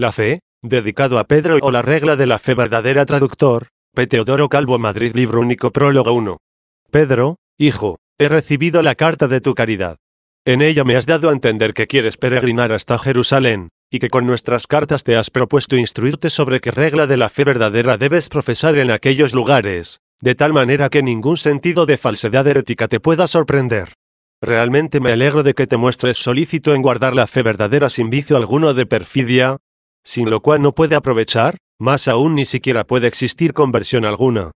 La fe, dedicado a Pedro o la regla de la fe verdadera traductor, P. Teodoro Calvo Madrid Libro Único Prólogo 1. Pedro, hijo, he recibido la carta de tu caridad. En ella me has dado a entender que quieres peregrinar hasta Jerusalén, y que con nuestras cartas te has propuesto instruirte sobre qué regla de la fe verdadera debes profesar en aquellos lugares, de tal manera que ningún sentido de falsedad herética te pueda sorprender. Realmente me alegro de que te muestres solícito en guardar la fe verdadera sin vicio alguno de perfidia, sin lo cual no puede aprovechar, más aún ni siquiera puede existir conversión alguna.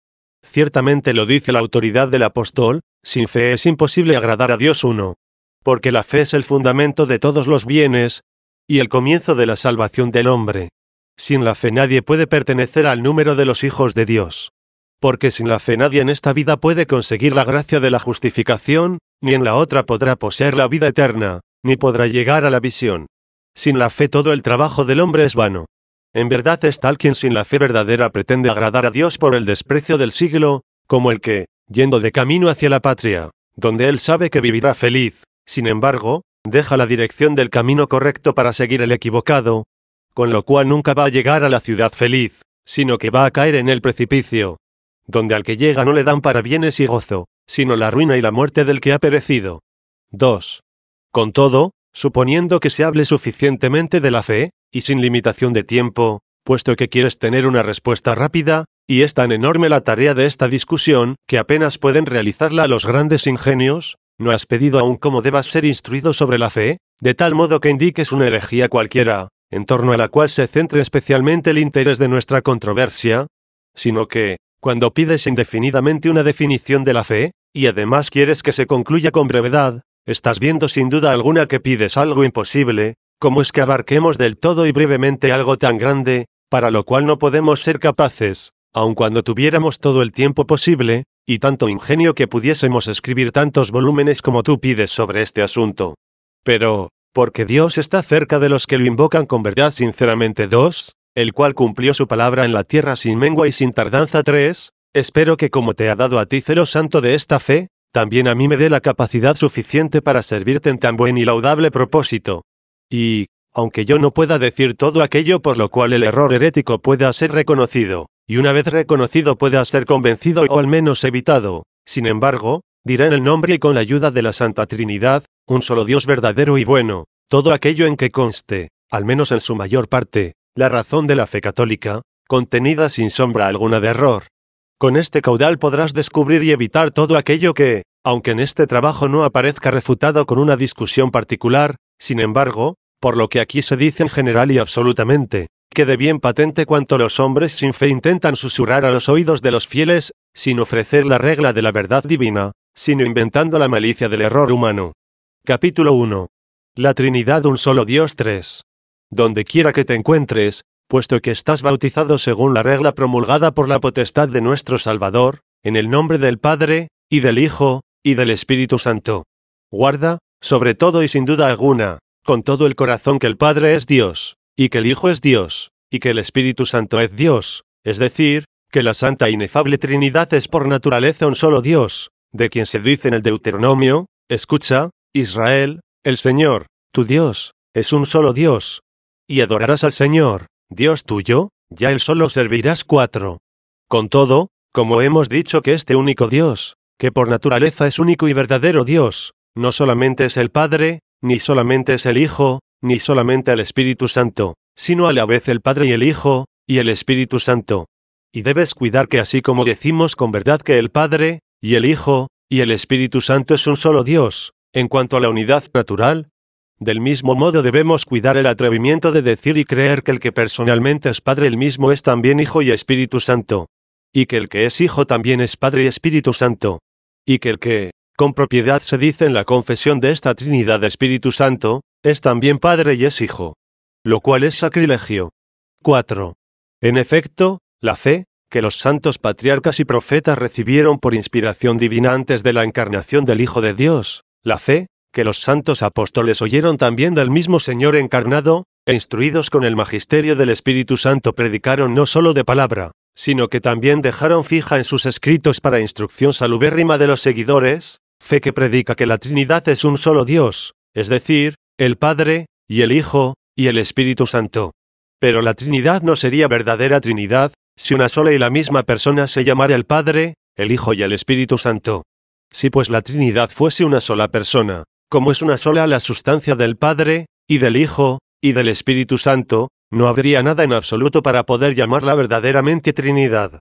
Ciertamente lo dice la autoridad del apóstol, sin fe es imposible agradar a Dios uno. Porque la fe es el fundamento de todos los bienes, y el comienzo de la salvación del hombre. Sin la fe nadie puede pertenecer al número de los hijos de Dios. Porque sin la fe nadie en esta vida puede conseguir la gracia de la justificación, ni en la otra podrá poseer la vida eterna, ni podrá llegar a la visión sin la fe todo el trabajo del hombre es vano. En verdad es tal quien sin la fe verdadera pretende agradar a Dios por el desprecio del siglo, como el que, yendo de camino hacia la patria, donde él sabe que vivirá feliz, sin embargo, deja la dirección del camino correcto para seguir el equivocado, con lo cual nunca va a llegar a la ciudad feliz, sino que va a caer en el precipicio, donde al que llega no le dan para bienes y gozo, sino la ruina y la muerte del que ha perecido. 2. Con todo, suponiendo que se hable suficientemente de la fe, y sin limitación de tiempo, puesto que quieres tener una respuesta rápida, y es tan enorme la tarea de esta discusión, que apenas pueden realizarla los grandes ingenios, ¿no has pedido aún cómo debas ser instruido sobre la fe? De tal modo que indiques una herejía cualquiera, en torno a la cual se centre especialmente el interés de nuestra controversia, sino que, cuando pides indefinidamente una definición de la fe, y además quieres que se concluya con brevedad, Estás viendo sin duda alguna que pides algo imposible, como es que abarquemos del todo y brevemente algo tan grande, para lo cual no podemos ser capaces, aun cuando tuviéramos todo el tiempo posible, y tanto ingenio que pudiésemos escribir tantos volúmenes como tú pides sobre este asunto. Pero, porque Dios está cerca de los que lo invocan con verdad sinceramente dos, el cual cumplió su palabra en la tierra sin mengua y sin tardanza tres, espero que como te ha dado a ti celo santo de esta fe, también a mí me dé la capacidad suficiente para servirte en tan buen y laudable propósito. Y, aunque yo no pueda decir todo aquello por lo cual el error herético pueda ser reconocido, y una vez reconocido pueda ser convencido o al menos evitado, sin embargo, diré en el nombre y con la ayuda de la Santa Trinidad, un solo Dios verdadero y bueno, todo aquello en que conste, al menos en su mayor parte, la razón de la fe católica, contenida sin sombra alguna de error, con este caudal podrás descubrir y evitar todo aquello que, aunque en este trabajo no aparezca refutado con una discusión particular, sin embargo, por lo que aquí se dice en general y absolutamente, quede bien patente cuanto los hombres sin fe intentan susurrar a los oídos de los fieles, sin ofrecer la regla de la verdad divina, sino inventando la malicia del error humano. Capítulo 1. La Trinidad un solo Dios 3. Donde quiera que te encuentres, puesto que estás bautizado según la regla promulgada por la potestad de nuestro Salvador, en el nombre del Padre, y del Hijo, y del Espíritu Santo. Guarda, sobre todo y sin duda alguna, con todo el corazón que el Padre es Dios, y que el Hijo es Dios, y que el Espíritu Santo es Dios, es decir, que la Santa e Inefable Trinidad es por naturaleza un solo Dios, de quien se dice en el Deuteronomio, escucha, Israel, el Señor, tu Dios, es un solo Dios. Y adorarás al Señor, Dios tuyo, ya él solo servirás cuatro. Con todo, como hemos dicho que este único Dios, que por naturaleza es único y verdadero Dios, no solamente es el Padre, ni solamente es el Hijo, ni solamente el Espíritu Santo, sino a la vez el Padre y el Hijo, y el Espíritu Santo. Y debes cuidar que así como decimos con verdad que el Padre, y el Hijo, y el Espíritu Santo es un solo Dios, en cuanto a la unidad natural, del mismo modo debemos cuidar el atrevimiento de decir y creer que el que personalmente es Padre el mismo es también Hijo y Espíritu Santo. Y que el que es Hijo también es Padre y Espíritu Santo. Y que el que, con propiedad se dice en la confesión de esta Trinidad de Espíritu Santo, es también Padre y es Hijo. Lo cual es sacrilegio. 4. En efecto, la fe, que los santos patriarcas y profetas recibieron por inspiración divina antes de la encarnación del Hijo de Dios, la fe, que los santos apóstoles oyeron también del mismo Señor encarnado, e instruidos con el magisterio del Espíritu Santo predicaron no solo de palabra, sino que también dejaron fija en sus escritos para instrucción salubérrima de los seguidores, fe que predica que la Trinidad es un solo Dios, es decir, el Padre, y el Hijo, y el Espíritu Santo. Pero la Trinidad no sería verdadera Trinidad, si una sola y la misma persona se llamara el Padre, el Hijo y el Espíritu Santo. Si pues la Trinidad fuese una sola persona, como es una sola la sustancia del Padre, y del Hijo, y del Espíritu Santo, no habría nada en absoluto para poder llamarla verdaderamente Trinidad.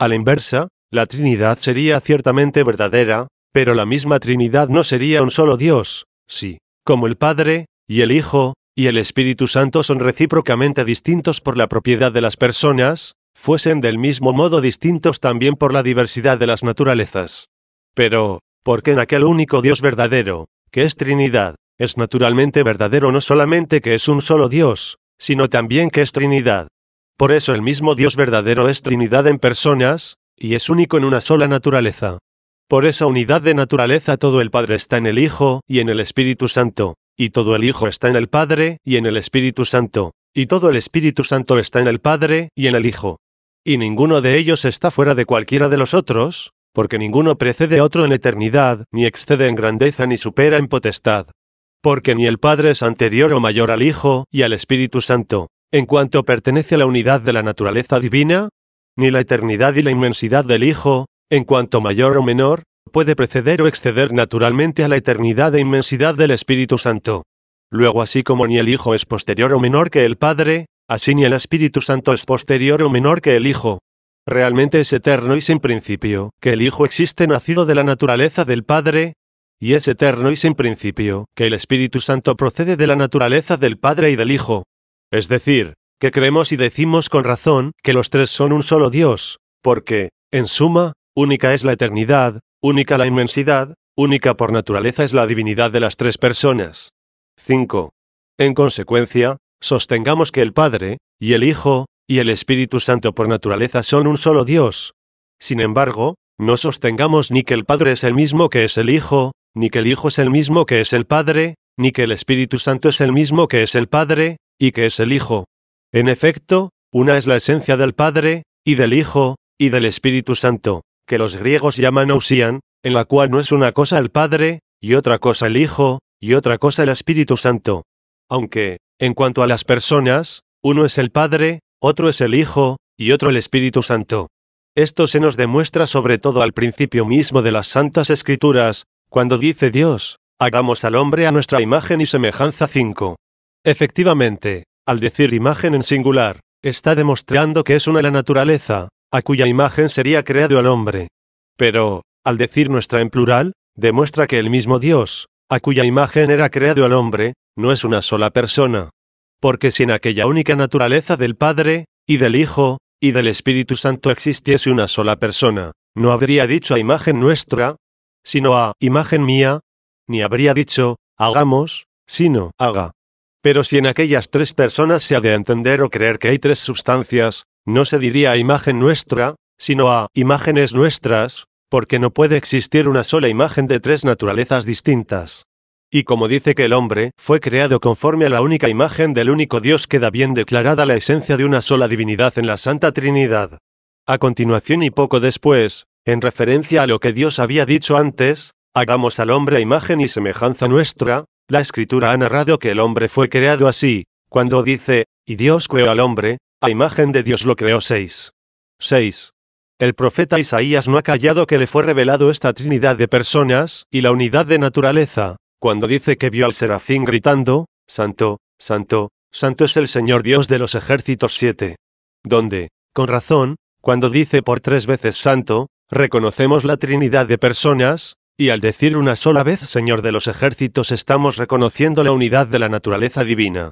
A la inversa, la Trinidad sería ciertamente verdadera, pero la misma Trinidad no sería un solo Dios, si, como el Padre, y el Hijo, y el Espíritu Santo son recíprocamente distintos por la propiedad de las personas, fuesen del mismo modo distintos también por la diversidad de las naturalezas. Pero, ¿por qué en aquel único Dios verdadero, que es Trinidad, es naturalmente verdadero no solamente que es un solo Dios, sino también que es Trinidad. Por eso el mismo Dios verdadero es Trinidad en personas, y es único en una sola naturaleza. Por esa unidad de naturaleza todo el Padre está en el Hijo y en el Espíritu Santo, y todo el Hijo está en el Padre y en el Espíritu Santo, y todo el Espíritu Santo está en el Padre y en el Hijo. Y ninguno de ellos está fuera de cualquiera de los otros, porque ninguno precede a otro en eternidad, ni excede en grandeza ni supera en potestad. Porque ni el Padre es anterior o mayor al Hijo y al Espíritu Santo, en cuanto pertenece a la unidad de la naturaleza divina, ni la eternidad y la inmensidad del Hijo, en cuanto mayor o menor, puede preceder o exceder naturalmente a la eternidad e inmensidad del Espíritu Santo. Luego así como ni el Hijo es posterior o menor que el Padre, así ni el Espíritu Santo es posterior o menor que el Hijo, realmente es eterno y sin principio, que el Hijo existe nacido de la naturaleza del Padre, y es eterno y sin principio, que el Espíritu Santo procede de la naturaleza del Padre y del Hijo. Es decir, que creemos y decimos con razón que los tres son un solo Dios, porque, en suma, única es la eternidad, única la inmensidad, única por naturaleza es la divinidad de las tres personas. 5. En consecuencia, sostengamos que el Padre, y el Hijo, y el Espíritu Santo por naturaleza son un solo Dios. Sin embargo, no sostengamos ni que el Padre es el mismo que es el Hijo, ni que el Hijo es el mismo que es el Padre, ni que el Espíritu Santo es el mismo que es el Padre, y que es el Hijo. En efecto, una es la esencia del Padre, y del Hijo, y del Espíritu Santo, que los griegos llaman Ausían, en la cual no es una cosa el Padre, y otra cosa el Hijo, y otra cosa el Espíritu Santo. Aunque, en cuanto a las personas, uno es el Padre, otro es el Hijo, y otro el Espíritu Santo. Esto se nos demuestra sobre todo al principio mismo de las Santas Escrituras, cuando dice Dios, hagamos al hombre a nuestra imagen y semejanza 5. Efectivamente, al decir imagen en singular, está demostrando que es una la naturaleza, a cuya imagen sería creado el hombre. Pero, al decir nuestra en plural, demuestra que el mismo Dios, a cuya imagen era creado el hombre, no es una sola persona, porque si en aquella única naturaleza del Padre, y del Hijo, y del Espíritu Santo existiese una sola persona, no habría dicho a imagen nuestra, sino a imagen mía, ni habría dicho, hagamos, sino haga. Pero si en aquellas tres personas se ha de entender o creer que hay tres sustancias, no se diría a imagen nuestra, sino a imágenes nuestras, porque no puede existir una sola imagen de tres naturalezas distintas. Y como dice que el hombre fue creado conforme a la única imagen del único Dios, queda bien declarada la esencia de una sola divinidad en la Santa Trinidad. A continuación y poco después, en referencia a lo que Dios había dicho antes, hagamos al hombre a imagen y semejanza nuestra, la escritura ha narrado que el hombre fue creado así, cuando dice, y Dios creó al hombre, a imagen de Dios lo creó seis. 6. El profeta Isaías no ha callado que le fue revelado esta trinidad de personas y la unidad de naturaleza, cuando dice que vio al serafín gritando, Santo, Santo, Santo es el Señor Dios de los ejércitos 7. Donde, con razón, cuando dice por tres veces Santo, reconocemos la Trinidad de personas, y al decir una sola vez Señor de los ejércitos estamos reconociendo la unidad de la naturaleza divina.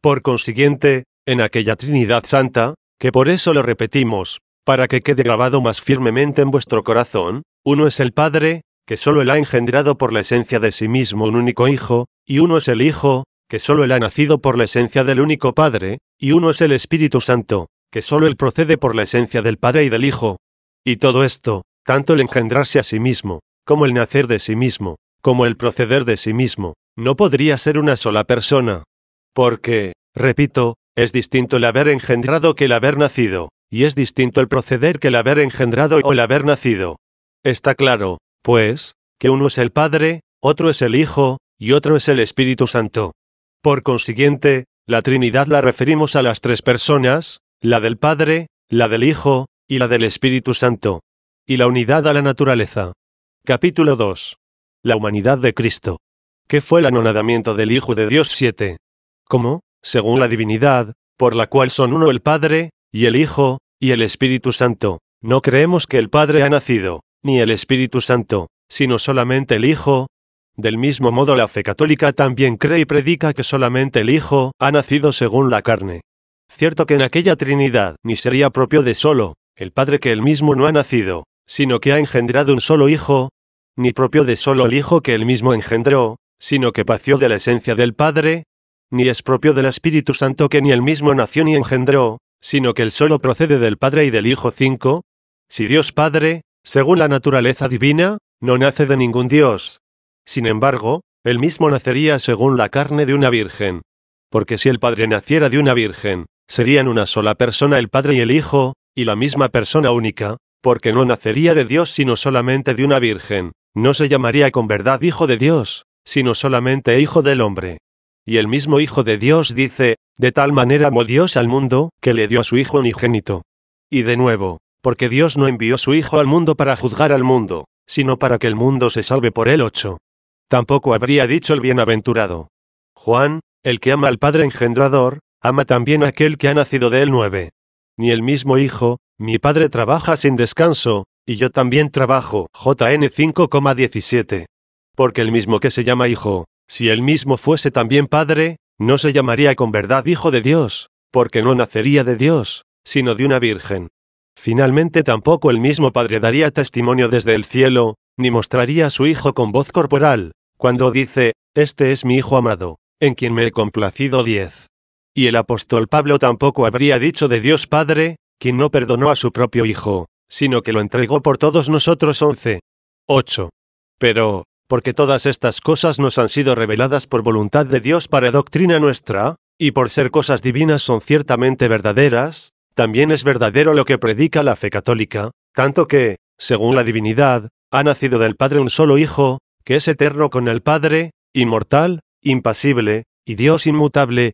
Por consiguiente, en aquella Trinidad Santa, que por eso lo repetimos, para que quede grabado más firmemente en vuestro corazón, uno es el Padre, que solo Él ha engendrado por la esencia de sí mismo un único Hijo, y uno es el Hijo, que solo Él ha nacido por la esencia del único Padre, y uno es el Espíritu Santo, que solo Él procede por la esencia del Padre y del Hijo. Y todo esto, tanto el engendrarse a sí mismo, como el nacer de sí mismo, como el proceder de sí mismo, no podría ser una sola persona. Porque, repito, es distinto el haber engendrado que el haber nacido, y es distinto el proceder que el haber engendrado o el haber nacido. Está claro, pues, que uno es el Padre, otro es el Hijo, y otro es el Espíritu Santo. Por consiguiente, la Trinidad la referimos a las tres personas, la del Padre, la del Hijo, y la del Espíritu Santo. Y la unidad a la naturaleza. Capítulo 2. La humanidad de Cristo. ¿Qué fue el anonadamiento del Hijo de Dios 7? ¿Cómo, según la divinidad, por la cual son uno el Padre, y el Hijo, y el Espíritu Santo, no creemos que el Padre ha nacido, ni el Espíritu Santo, sino solamente el Hijo. Del mismo modo la fe católica también cree y predica que solamente el Hijo ha nacido según la carne. Cierto que en aquella Trinidad ni sería propio de solo, el Padre que él mismo no ha nacido, sino que ha engendrado un solo Hijo, ni propio de solo el Hijo que él mismo engendró, sino que pació de la esencia del Padre, ni es propio del Espíritu Santo que ni el mismo nació ni engendró, sino que el solo procede del Padre y del Hijo 5. Si Dios Padre, según la naturaleza divina, no nace de ningún dios. Sin embargo, él mismo nacería según la carne de una virgen. Porque si el Padre naciera de una virgen, serían una sola persona el Padre y el Hijo, y la misma persona única, porque no nacería de Dios sino solamente de una virgen, no se llamaría con verdad Hijo de Dios, sino solamente Hijo del hombre. Y el mismo Hijo de Dios dice, de tal manera amó Dios al mundo, que le dio a su Hijo unigénito. Y de nuevo, porque Dios no envió su Hijo al mundo para juzgar al mundo, sino para que el mundo se salve por él. 8. Tampoco habría dicho el bienaventurado. Juan, el que ama al Padre engendrador, ama también aquel que ha nacido de él. 9. Ni el mismo Hijo, mi Padre trabaja sin descanso, y yo también trabajo. JN 5,17. Porque el mismo que se llama Hijo, si el mismo fuese también Padre, no se llamaría con verdad Hijo de Dios, porque no nacería de Dios, sino de una virgen. Finalmente tampoco el mismo Padre daría testimonio desde el cielo, ni mostraría a su Hijo con voz corporal, cuando dice, Este es mi Hijo amado, en quien me he complacido diez. Y el apóstol Pablo tampoco habría dicho de Dios Padre, quien no perdonó a su propio Hijo, sino que lo entregó por todos nosotros once. 8. Pero, porque todas estas cosas nos han sido reveladas por voluntad de Dios para doctrina nuestra, y por ser cosas divinas son ciertamente verdaderas, también es verdadero lo que predica la fe católica, tanto que, según la divinidad, ha nacido del Padre un solo Hijo, que es eterno con el Padre, inmortal, impasible, y Dios inmutable,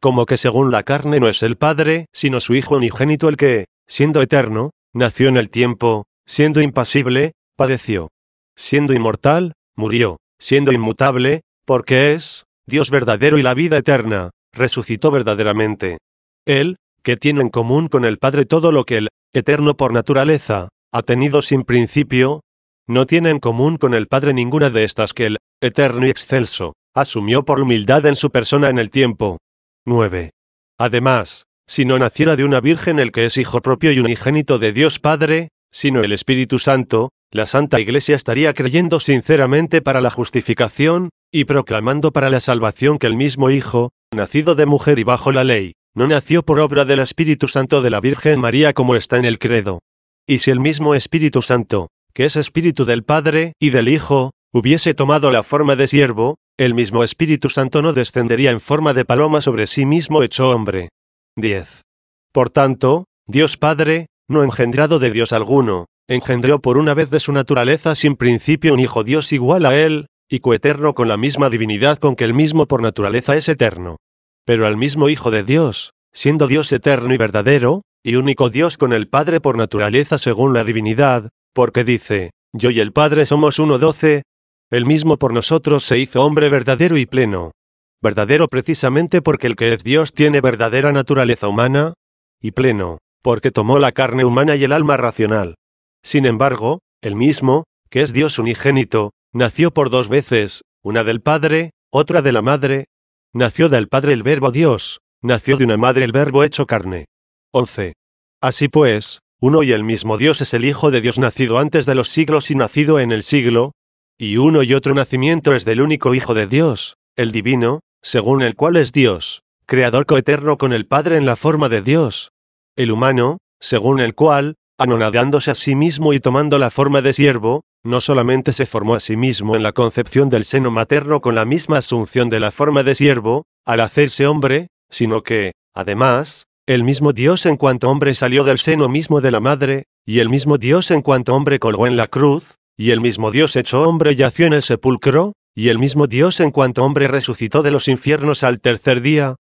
como que según la carne no es el Padre, sino su Hijo unigénito el que, siendo eterno, nació en el tiempo, siendo impasible, padeció. Siendo inmortal, murió, siendo inmutable, porque es, Dios verdadero y la vida eterna, resucitó verdaderamente. Él, que tiene en común con el Padre todo lo que el Eterno por naturaleza ha tenido sin principio, no tiene en común con el Padre ninguna de estas que el Eterno y Excelso asumió por humildad en su persona en el tiempo. 9. Además, si no naciera de una virgen el que es hijo propio y unigénito de Dios Padre, sino el Espíritu Santo, la Santa Iglesia estaría creyendo sinceramente para la justificación, y proclamando para la salvación que el mismo Hijo, nacido de mujer y bajo la ley, no nació por obra del Espíritu Santo de la Virgen María como está en el credo. Y si el mismo Espíritu Santo, que es Espíritu del Padre y del Hijo, hubiese tomado la forma de siervo, el mismo Espíritu Santo no descendería en forma de paloma sobre sí mismo hecho hombre. 10. Por tanto, Dios Padre, no engendrado de Dios alguno, engendró por una vez de su naturaleza sin principio un Hijo Dios igual a Él, y coeterno con la misma divinidad con que el mismo por naturaleza es eterno pero al mismo Hijo de Dios, siendo Dios eterno y verdadero, y único Dios con el Padre por naturaleza según la divinidad, porque dice, yo y el Padre somos uno doce, el mismo por nosotros se hizo hombre verdadero y pleno. Verdadero precisamente porque el que es Dios tiene verdadera naturaleza humana, y pleno, porque tomó la carne humana y el alma racional. Sin embargo, el mismo, que es Dios unigénito, nació por dos veces, una del Padre, otra de la Madre, Nació del Padre el Verbo Dios, nació de una madre el Verbo hecho carne. 11. Así pues, uno y el mismo Dios es el Hijo de Dios nacido antes de los siglos y nacido en el siglo, y uno y otro nacimiento es del único Hijo de Dios, el Divino, según el cual es Dios, creador coeterno con el Padre en la forma de Dios. El humano, según el cual, anonadándose a sí mismo y tomando la forma de siervo, no solamente se formó a sí mismo en la concepción del seno materno con la misma asunción de la forma de siervo, al hacerse hombre, sino que, además, el mismo Dios en cuanto hombre salió del seno mismo de la madre, y el mismo Dios en cuanto hombre colgó en la cruz, y el mismo Dios hecho hombre yació en el sepulcro, y el mismo Dios en cuanto hombre resucitó de los infiernos al tercer día.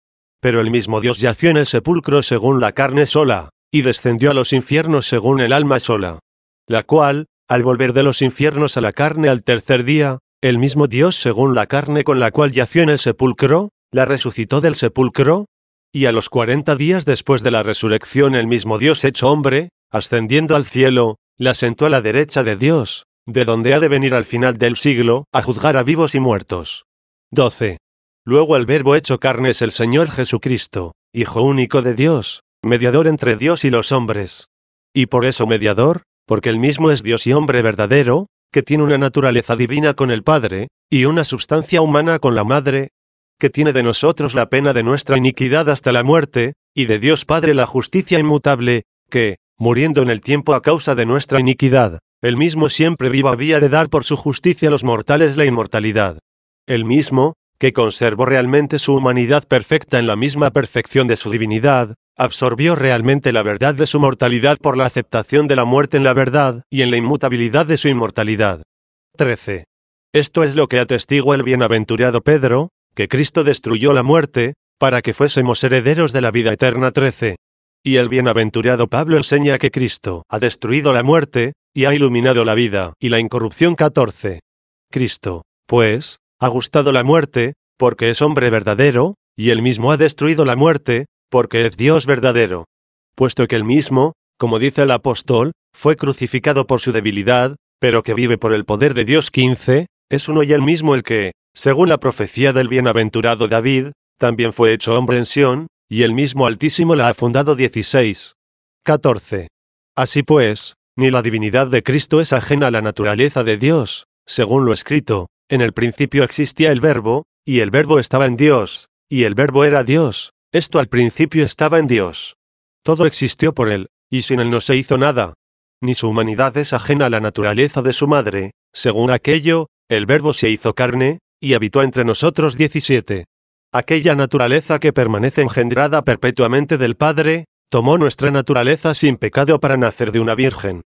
Pero el mismo Dios yació en el sepulcro según la carne sola, y descendió a los infiernos según el alma sola. La cual, al volver de los infiernos a la carne al tercer día, el mismo Dios según la carne con la cual yació en el sepulcro, la resucitó del sepulcro, y a los cuarenta días después de la resurrección el mismo Dios hecho hombre, ascendiendo al cielo, la sentó a la derecha de Dios, de donde ha de venir al final del siglo, a juzgar a vivos y muertos. 12. Luego el Verbo hecho carne es el Señor Jesucristo, Hijo único de Dios, mediador entre Dios y los hombres. Y por eso mediador, porque el mismo es Dios y hombre verdadero, que tiene una naturaleza divina con el Padre, y una sustancia humana con la Madre, que tiene de nosotros la pena de nuestra iniquidad hasta la muerte, y de Dios Padre la justicia inmutable, que, muriendo en el tiempo a causa de nuestra iniquidad, el mismo siempre viva había de dar por su justicia a los mortales la inmortalidad. El mismo, que conservó realmente su humanidad perfecta en la misma perfección de su divinidad, absorbió realmente la verdad de su mortalidad por la aceptación de la muerte en la verdad y en la inmutabilidad de su inmortalidad. 13. Esto es lo que atestigua el bienaventurado Pedro, que Cristo destruyó la muerte, para que fuésemos herederos de la vida eterna 13. Y el bienaventurado Pablo enseña que Cristo ha destruido la muerte, y ha iluminado la vida, y la incorrupción 14. Cristo, pues, ha gustado la muerte, porque es hombre verdadero, y él mismo ha destruido la muerte, porque es Dios verdadero. Puesto que el mismo, como dice el apóstol, fue crucificado por su debilidad, pero que vive por el poder de Dios 15, es uno y el mismo el que, según la profecía del bienaventurado David, también fue hecho hombre en Sión, y el mismo Altísimo la ha fundado 16. 14. Así pues, ni la divinidad de Cristo es ajena a la naturaleza de Dios, según lo escrito, en el principio existía el verbo, y el verbo estaba en Dios, y el verbo era Dios, esto al principio estaba en Dios. Todo existió por Él, y sin Él no se hizo nada. Ni su humanidad es ajena a la naturaleza de su madre, según aquello, el verbo se hizo carne, y habitó entre nosotros 17. Aquella naturaleza que permanece engendrada perpetuamente del Padre, tomó nuestra naturaleza sin pecado para nacer de una virgen.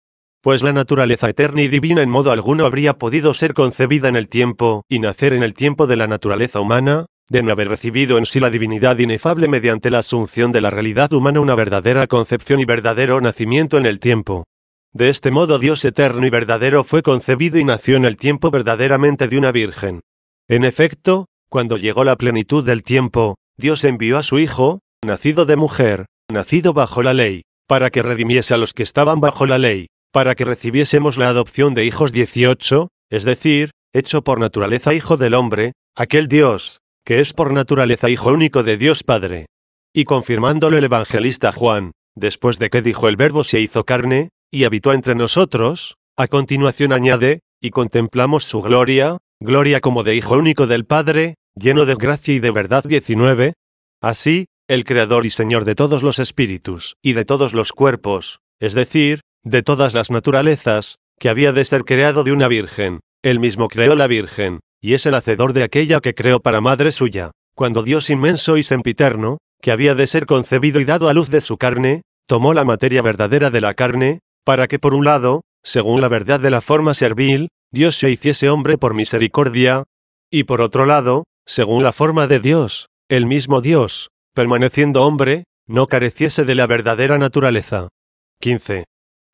Pues la naturaleza eterna y divina en modo alguno habría podido ser concebida en el tiempo, y nacer en el tiempo de la naturaleza humana, de no haber recibido en sí la divinidad inefable mediante la asunción de la realidad humana una verdadera concepción y verdadero nacimiento en el tiempo. De este modo Dios eterno y verdadero fue concebido y nació en el tiempo verdaderamente de una virgen. En efecto, cuando llegó la plenitud del tiempo, Dios envió a su Hijo, nacido de mujer, nacido bajo la ley, para que redimiese a los que estaban bajo la ley, para que recibiésemos la adopción de hijos 18, es decir, hecho por naturaleza hijo del hombre, aquel Dios, que es por naturaleza Hijo único de Dios Padre. Y confirmándolo el evangelista Juan, después de que dijo el Verbo se hizo carne, y habitó entre nosotros, a continuación añade, y contemplamos su gloria, gloria como de Hijo único del Padre, lleno de gracia y de verdad 19. Así, el Creador y Señor de todos los espíritus, y de todos los cuerpos, es decir, de todas las naturalezas, que había de ser creado de una virgen, él mismo creó la virgen, y es el hacedor de aquella que creó para madre suya, cuando Dios inmenso y sempiterno, que había de ser concebido y dado a luz de su carne, tomó la materia verdadera de la carne, para que por un lado, según la verdad de la forma servil, Dios se hiciese hombre por misericordia, y por otro lado, según la forma de Dios, el mismo Dios, permaneciendo hombre, no careciese de la verdadera naturaleza. 15.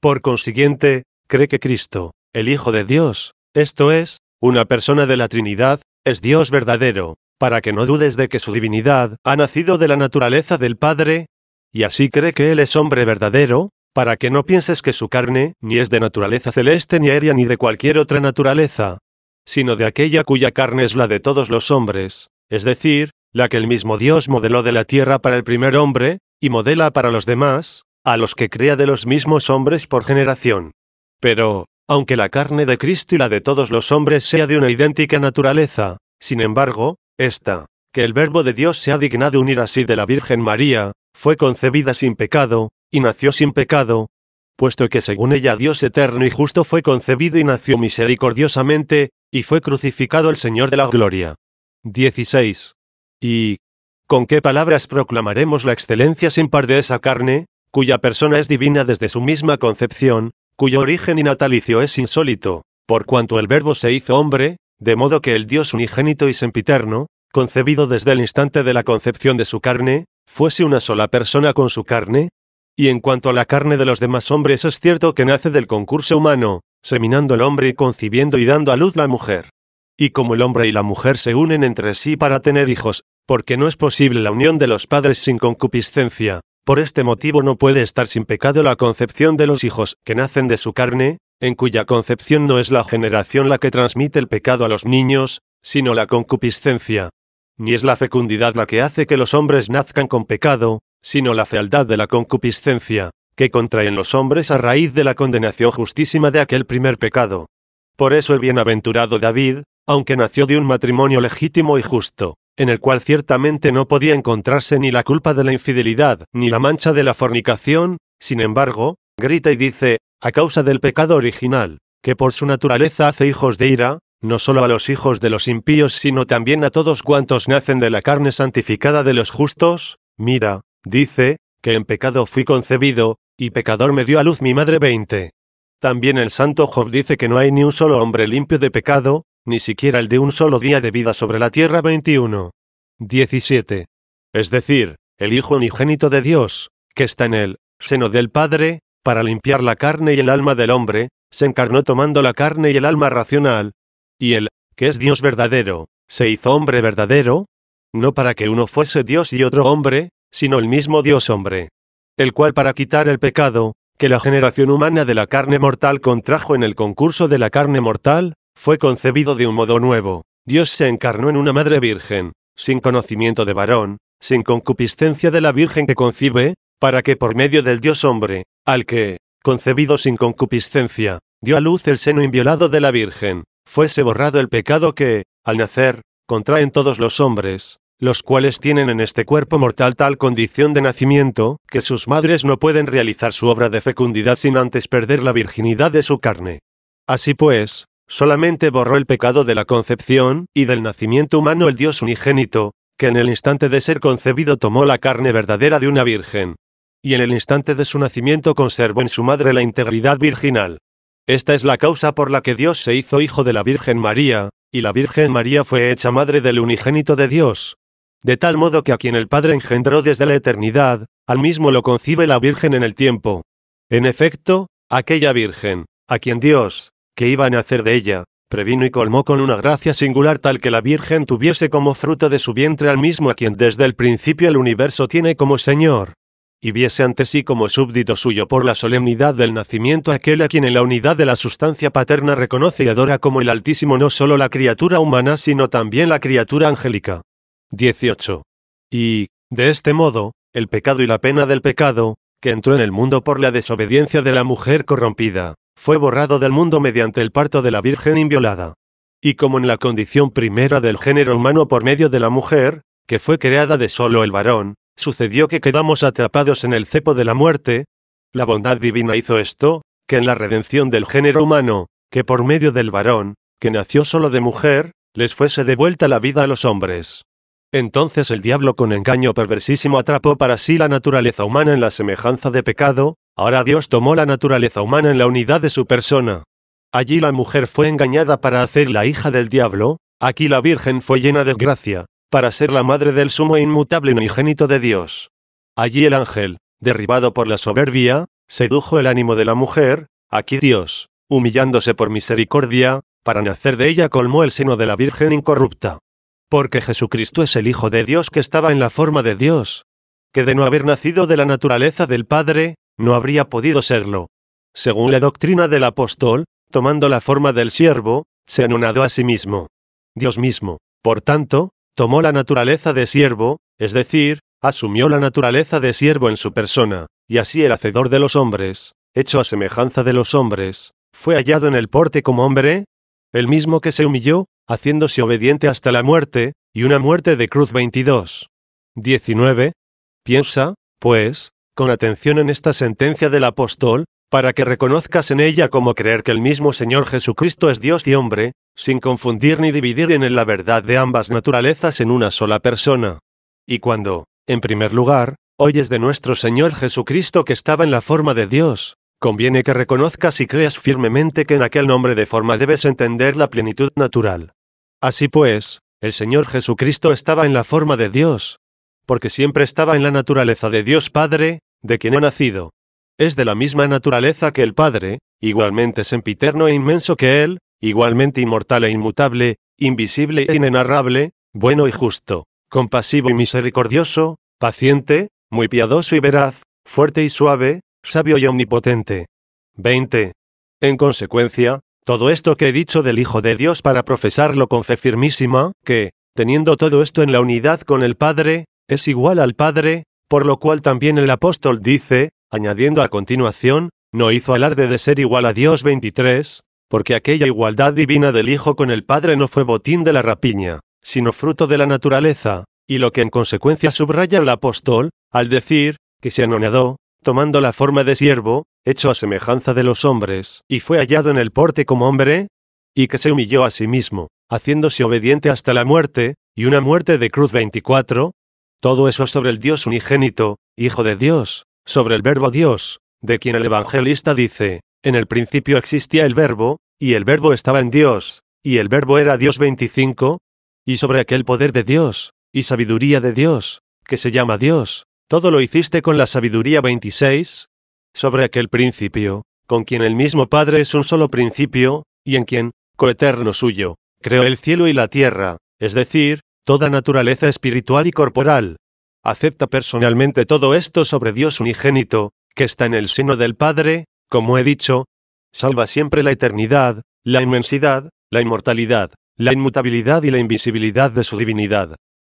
Por consiguiente, cree que Cristo, el Hijo de Dios, esto es, una persona de la Trinidad, es Dios verdadero, para que no dudes de que su divinidad ha nacido de la naturaleza del Padre, y así cree que Él es hombre verdadero, para que no pienses que su carne ni es de naturaleza celeste ni aérea ni de cualquier otra naturaleza, sino de aquella cuya carne es la de todos los hombres, es decir, la que el mismo Dios modeló de la tierra para el primer hombre, y modela para los demás, a los que crea de los mismos hombres por generación. Pero, aunque la carne de Cristo y la de todos los hombres sea de una idéntica naturaleza, sin embargo, esta, que el Verbo de Dios se ha dignado unir así de la Virgen María, fue concebida sin pecado, y nació sin pecado, puesto que según ella Dios eterno y justo fue concebido y nació misericordiosamente, y fue crucificado el Señor de la Gloria. 16. ¿Y con qué palabras proclamaremos la excelencia sin par de esa carne, cuya persona es divina desde su misma concepción, cuyo origen y natalicio es insólito, por cuanto el Verbo se hizo hombre, de modo que el Dios unigénito y sempiterno, concebido desde el instante de la concepción de su carne, fuese una sola persona con su carne? Y en cuanto a la carne de los demás hombres es cierto que nace del concurso humano, seminando el hombre y concibiendo y dando a luz la mujer. Y como el hombre y la mujer se unen entre sí para tener hijos, porque no es posible la unión de los padres sin concupiscencia, por este motivo no puede estar sin pecado la concepción de los hijos, que nacen de su carne, en cuya concepción no es la generación la que transmite el pecado a los niños, sino la concupiscencia. Ni es la fecundidad la que hace que los hombres nazcan con pecado, sino la fealdad de la concupiscencia, que contraen los hombres a raíz de la condenación justísima de aquel primer pecado. Por eso el bienaventurado David, aunque nació de un matrimonio legítimo y justo, en el cual ciertamente no podía encontrarse ni la culpa de la infidelidad, ni la mancha de la fornicación, sin embargo, grita y dice, a causa del pecado original, que por su naturaleza hace hijos de ira, no solo a los hijos de los impíos, sino también a todos cuantos nacen de la carne santificada de los justos, mira, dice, que en pecado fui concebido, y pecador me dio a luz mi madre veinte. También el santo Job dice que no hay ni un solo hombre limpio de pecado, ni siquiera el de un solo día de vida sobre la tierra 21. 17. Es decir, el Hijo unigénito de Dios, que está en el seno del Padre, para limpiar la carne y el alma del hombre, se encarnó tomando la carne y el alma racional. Y el que es Dios verdadero, se hizo hombre verdadero, no para que uno fuese Dios y otro hombre, sino el mismo Dios hombre, el cual para quitar el pecado, que la generación humana de la carne mortal contrajo en el concurso de la carne mortal, fue concebido de un modo nuevo. Dios se encarnó en una madre virgen, sin conocimiento de varón, sin concupiscencia de la virgen que concibe, para que por medio del Dios hombre, al que, concebido sin concupiscencia, dio a luz el seno inviolado de la virgen, fuese borrado el pecado que, al nacer, contraen todos los hombres, los cuales tienen en este cuerpo mortal tal condición de nacimiento, que sus madres no pueden realizar su obra de fecundidad sin antes perder la virginidad de su carne. Así pues, Solamente borró el pecado de la concepción y del nacimiento humano el Dios unigénito, que en el instante de ser concebido tomó la carne verdadera de una virgen. Y en el instante de su nacimiento conservó en su madre la integridad virginal. Esta es la causa por la que Dios se hizo hijo de la Virgen María, y la Virgen María fue hecha madre del unigénito de Dios. De tal modo que a quien el Padre engendró desde la eternidad, al mismo lo concibe la Virgen en el tiempo. En efecto, aquella Virgen, a quien Dios, que iban a hacer de ella, previno y colmó con una gracia singular tal que la Virgen tuviese como fruto de su vientre al mismo a quien desde el principio el universo tiene como Señor, y viese ante sí como súbdito suyo por la solemnidad del nacimiento aquel a quien en la unidad de la sustancia paterna reconoce y adora como el Altísimo no solo la criatura humana sino también la criatura angélica. 18. Y, de este modo, el pecado y la pena del pecado, que entró en el mundo por la desobediencia de la mujer corrompida, fue borrado del mundo mediante el parto de la Virgen inviolada. Y como en la condición primera del género humano por medio de la mujer, que fue creada de solo el varón, sucedió que quedamos atrapados en el cepo de la muerte, la bondad divina hizo esto, que en la redención del género humano, que por medio del varón, que nació solo de mujer, les fuese devuelta la vida a los hombres. Entonces el diablo con engaño perversísimo atrapó para sí la naturaleza humana en la semejanza de pecado, Ahora Dios tomó la naturaleza humana en la unidad de su persona. Allí la mujer fue engañada para hacer la hija del diablo, aquí la Virgen fue llena de gracia, para ser la madre del sumo e inmutable unigénito de Dios. Allí el ángel, derribado por la soberbia, sedujo el ánimo de la mujer, aquí Dios, humillándose por misericordia, para nacer de ella colmó el seno de la Virgen incorrupta. Porque Jesucristo es el Hijo de Dios que estaba en la forma de Dios. Que de no haber nacido de la naturaleza del Padre, no habría podido serlo. Según la doctrina del apóstol, tomando la forma del siervo, se anonadó a sí mismo. Dios mismo, por tanto, tomó la naturaleza de siervo, es decir, asumió la naturaleza de siervo en su persona, y así el hacedor de los hombres, hecho a semejanza de los hombres, fue hallado en el porte como hombre, el mismo que se humilló, haciéndose obediente hasta la muerte, y una muerte de cruz 22. 19. Piensa, pues, con atención en esta sentencia del apóstol, para que reconozcas en ella como creer que el mismo Señor Jesucristo es Dios y hombre, sin confundir ni dividir en él la verdad de ambas naturalezas en una sola persona. Y cuando, en primer lugar, oyes de nuestro Señor Jesucristo que estaba en la forma de Dios, conviene que reconozcas y creas firmemente que en aquel nombre de forma debes entender la plenitud natural. Así pues, el Señor Jesucristo estaba en la forma de Dios, porque siempre estaba en la naturaleza de Dios Padre, de quien ha nacido. Es de la misma naturaleza que el Padre, igualmente sempiterno e inmenso que Él, igualmente inmortal e inmutable, invisible e inenarrable, bueno y justo, compasivo y misericordioso, paciente, muy piadoso y veraz, fuerte y suave, sabio y omnipotente. 20. En consecuencia, todo esto que he dicho del Hijo de Dios para profesarlo con fe firmísima, que, teniendo todo esto en la unidad con el Padre, es igual al Padre, por lo cual también el apóstol dice, añadiendo a continuación, no hizo alarde de ser igual a Dios 23, porque aquella igualdad divina del Hijo con el Padre no fue botín de la rapiña, sino fruto de la naturaleza, y lo que en consecuencia subraya el apóstol, al decir, que se anonadó, tomando la forma de siervo, hecho a semejanza de los hombres, y fue hallado en el porte como hombre, y que se humilló a sí mismo, haciéndose obediente hasta la muerte, y una muerte de cruz 24, todo eso sobre el Dios unigénito, Hijo de Dios, sobre el Verbo Dios, de quien el evangelista dice, en el principio existía el Verbo, y el Verbo estaba en Dios, y el Verbo era Dios 25, y sobre aquel poder de Dios, y sabiduría de Dios, que se llama Dios, todo lo hiciste con la sabiduría 26, sobre aquel principio, con quien el mismo Padre es un solo principio, y en quien, coeterno suyo, creó el cielo y la tierra, es decir, toda naturaleza espiritual y corporal. Acepta personalmente todo esto sobre Dios unigénito, que está en el seno del Padre, como he dicho. Salva siempre la eternidad, la inmensidad, la inmortalidad, la inmutabilidad y la invisibilidad de su divinidad.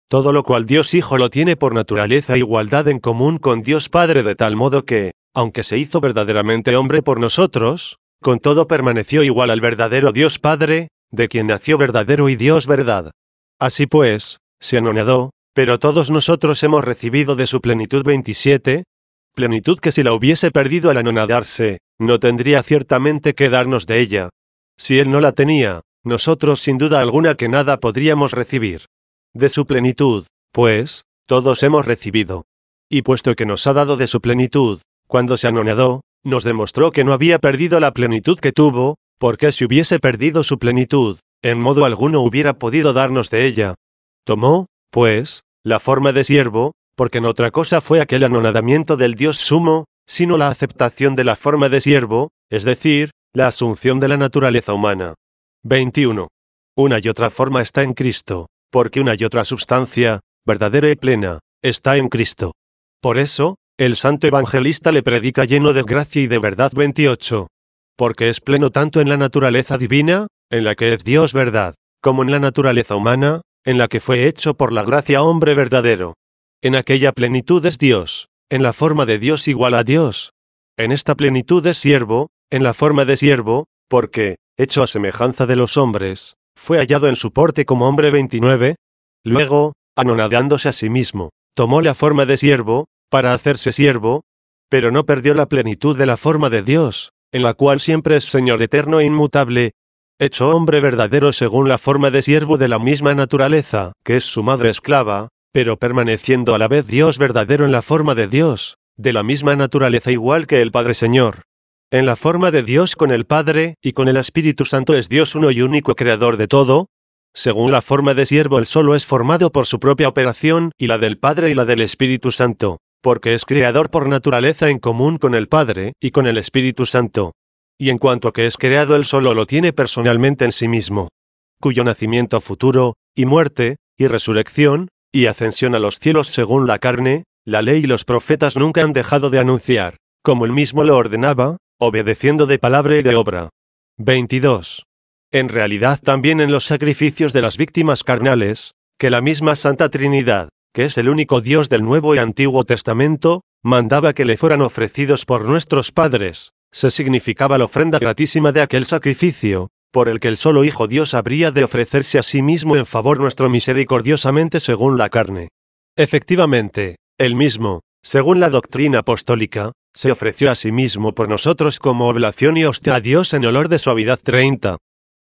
Todo lo cual Dios Hijo lo tiene por naturaleza e igualdad en común con Dios Padre de tal modo que, aunque se hizo verdaderamente hombre por nosotros, con todo permaneció igual al verdadero Dios Padre, de quien nació verdadero y Dios verdad. Así pues, se anonadó, pero todos nosotros hemos recibido de su plenitud 27, plenitud que si la hubiese perdido al anonadarse, no tendría ciertamente que darnos de ella. Si él no la tenía, nosotros sin duda alguna que nada podríamos recibir. De su plenitud, pues, todos hemos recibido. Y puesto que nos ha dado de su plenitud, cuando se anonadó, nos demostró que no había perdido la plenitud que tuvo, porque si hubiese perdido su plenitud, en modo alguno hubiera podido darnos de ella. Tomó, pues, la forma de siervo, porque en otra cosa fue aquel anonadamiento del Dios sumo, sino la aceptación de la forma de siervo, es decir, la asunción de la naturaleza humana. 21. Una y otra forma está en Cristo, porque una y otra sustancia, verdadera y plena, está en Cristo. Por eso, el santo evangelista le predica lleno de gracia y de verdad 28. Porque es pleno tanto en la naturaleza divina, en la que es Dios verdad, como en la naturaleza humana, en la que fue hecho por la gracia hombre verdadero. En aquella plenitud es Dios, en la forma de Dios igual a Dios. En esta plenitud es siervo, en la forma de siervo, porque, hecho a semejanza de los hombres, fue hallado en su porte como hombre 29. Luego, anonadándose a sí mismo, tomó la forma de siervo, para hacerse siervo, pero no perdió la plenitud de la forma de Dios, en la cual siempre es Señor eterno e inmutable, hecho hombre verdadero según la forma de siervo de la misma naturaleza, que es su madre esclava, pero permaneciendo a la vez Dios verdadero en la forma de Dios, de la misma naturaleza igual que el Padre Señor. En la forma de Dios con el Padre y con el Espíritu Santo es Dios uno y único creador de todo, según la forma de siervo el solo es formado por su propia operación y la del Padre y la del Espíritu Santo, porque es creador por naturaleza en común con el Padre y con el Espíritu Santo y en cuanto que es creado él solo lo tiene personalmente en sí mismo, cuyo nacimiento futuro, y muerte, y resurrección, y ascensión a los cielos según la carne, la ley y los profetas nunca han dejado de anunciar, como él mismo lo ordenaba, obedeciendo de palabra y de obra. 22. En realidad también en los sacrificios de las víctimas carnales, que la misma Santa Trinidad, que es el único Dios del Nuevo y Antiguo Testamento, mandaba que le fueran ofrecidos por nuestros padres, se significaba la ofrenda gratísima de aquel sacrificio, por el que el solo Hijo Dios habría de ofrecerse a sí mismo en favor nuestro misericordiosamente según la carne. Efectivamente, el mismo, según la doctrina apostólica, se ofreció a sí mismo por nosotros como oblación y hostia a Dios en olor de suavidad 30.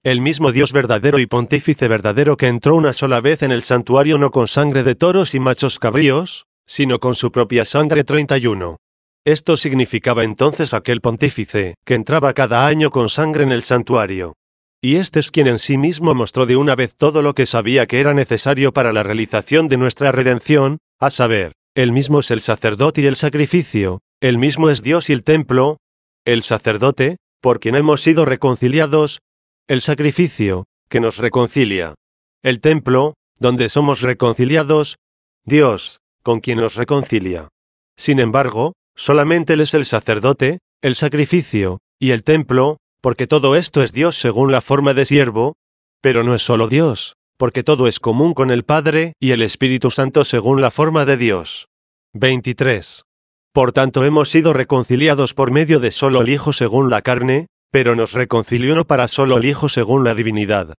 El mismo Dios verdadero y pontífice verdadero que entró una sola vez en el santuario no con sangre de toros y machos cabríos, sino con su propia sangre 31. Esto significaba entonces aquel pontífice, que entraba cada año con sangre en el santuario. Y este es quien en sí mismo mostró de una vez todo lo que sabía que era necesario para la realización de nuestra redención, a saber, el mismo es el sacerdote y el sacrificio, el mismo es Dios y el templo, el sacerdote, por quien hemos sido reconciliados, el sacrificio, que nos reconcilia, el templo, donde somos reconciliados, Dios, con quien nos reconcilia. Sin embargo, Solamente Él es el sacerdote, el sacrificio y el templo, porque todo esto es Dios según la forma de siervo, pero no es solo Dios, porque todo es común con el Padre y el Espíritu Santo según la forma de Dios. 23. Por tanto hemos sido reconciliados por medio de solo el Hijo según la carne, pero nos reconcilió no para solo el Hijo según la divinidad.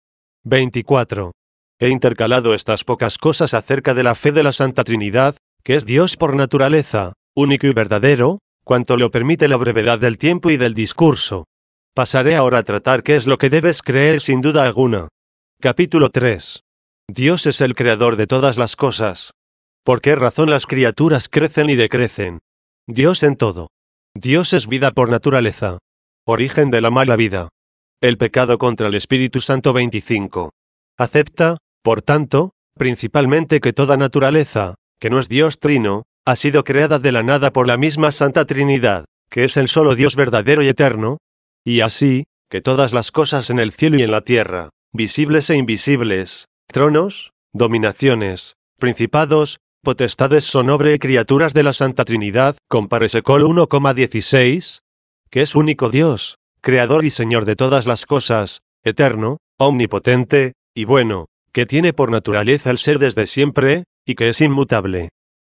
24. He intercalado estas pocas cosas acerca de la fe de la Santa Trinidad, que es Dios por naturaleza, único y verdadero, cuanto lo permite la brevedad del tiempo y del discurso. Pasaré ahora a tratar qué es lo que debes creer sin duda alguna. Capítulo 3. Dios es el creador de todas las cosas. ¿Por qué razón las criaturas crecen y decrecen? Dios en todo. Dios es vida por naturaleza. Origen de la mala vida. El pecado contra el Espíritu Santo 25. Acepta, por tanto, principalmente que toda naturaleza, que no es Dios trino, ha sido creada de la nada por la misma Santa Trinidad, que es el solo Dios verdadero y eterno, y así, que todas las cosas en el cielo y en la tierra, visibles e invisibles, tronos, dominaciones, principados, potestades son y criaturas de la Santa Trinidad, comparece col 1,16, que es único Dios, creador y Señor de todas las cosas, eterno, omnipotente, y bueno, que tiene por naturaleza el ser desde siempre, y que es inmutable.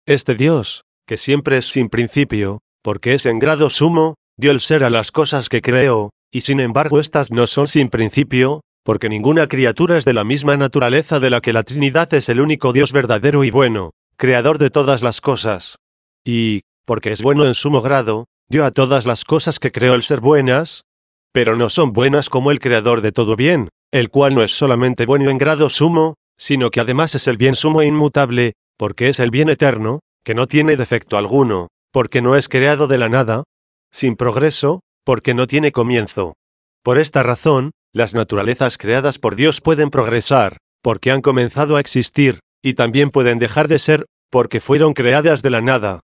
Este Dios, que siempre es sin principio, porque es en grado sumo, dio el ser a las cosas que creó, y sin embargo estas no son sin principio, porque ninguna criatura es de la misma naturaleza de la que la Trinidad es el único Dios verdadero y bueno, creador de todas las cosas. Y, porque es bueno en sumo grado, dio a todas las cosas que creó el ser buenas, pero no son buenas como el creador de todo bien, el cual no es solamente bueno en grado sumo, sino que además es el bien sumo e inmutable, porque es el bien eterno, que no tiene defecto alguno, porque no es creado de la nada, sin progreso, porque no tiene comienzo. Por esta razón, las naturalezas creadas por Dios pueden progresar, porque han comenzado a existir, y también pueden dejar de ser, porque fueron creadas de la nada.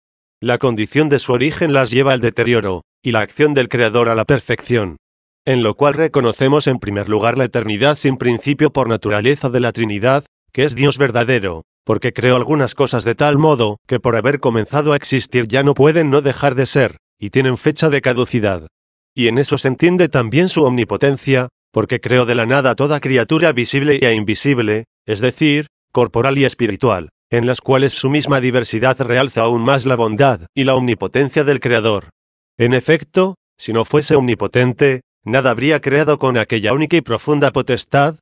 La condición de su origen las lleva al deterioro, y la acción del Creador a la perfección. En lo cual reconocemos en primer lugar la eternidad sin principio por naturaleza de la Trinidad, que es Dios verdadero, porque creó algunas cosas de tal modo que por haber comenzado a existir ya no pueden no dejar de ser, y tienen fecha de caducidad. Y en eso se entiende también su omnipotencia, porque creó de la nada toda criatura visible e invisible, es decir, corporal y espiritual, en las cuales su misma diversidad realza aún más la bondad y la omnipotencia del Creador. En efecto, si no fuese omnipotente, nada habría creado con aquella única y profunda potestad,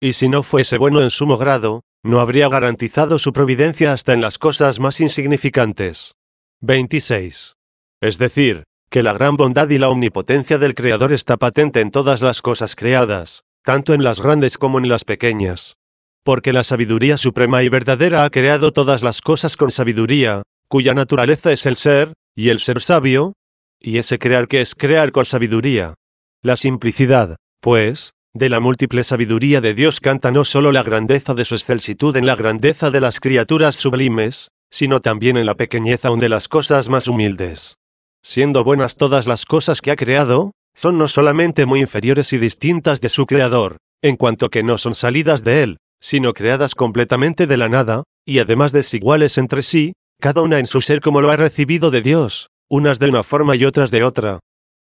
y si no fuese bueno en sumo grado, no habría garantizado su providencia hasta en las cosas más insignificantes. 26. Es decir, que la gran bondad y la omnipotencia del Creador está patente en todas las cosas creadas, tanto en las grandes como en las pequeñas. Porque la sabiduría suprema y verdadera ha creado todas las cosas con sabiduría, cuya naturaleza es el ser, y el ser sabio, y ese crear que es crear con sabiduría. La simplicidad, pues, de la múltiple sabiduría de Dios canta no solo la grandeza de su excelsitud en la grandeza de las criaturas sublimes, sino también en la pequeñez aún de las cosas más humildes. Siendo buenas todas las cosas que ha creado, son no solamente muy inferiores y distintas de su creador, en cuanto que no son salidas de él, sino creadas completamente de la nada, y además desiguales entre sí, cada una en su ser como lo ha recibido de Dios, unas de una forma y otras de otra,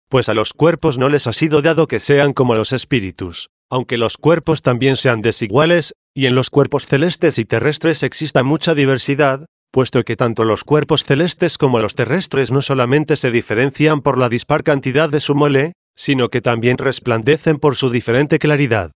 pues a los cuerpos no les ha sido dado que sean como los espíritus, aunque los cuerpos también sean desiguales, y en los cuerpos celestes y terrestres exista mucha diversidad, puesto que tanto los cuerpos celestes como los terrestres no solamente se diferencian por la dispar cantidad de su mole, sino que también resplandecen por su diferente claridad.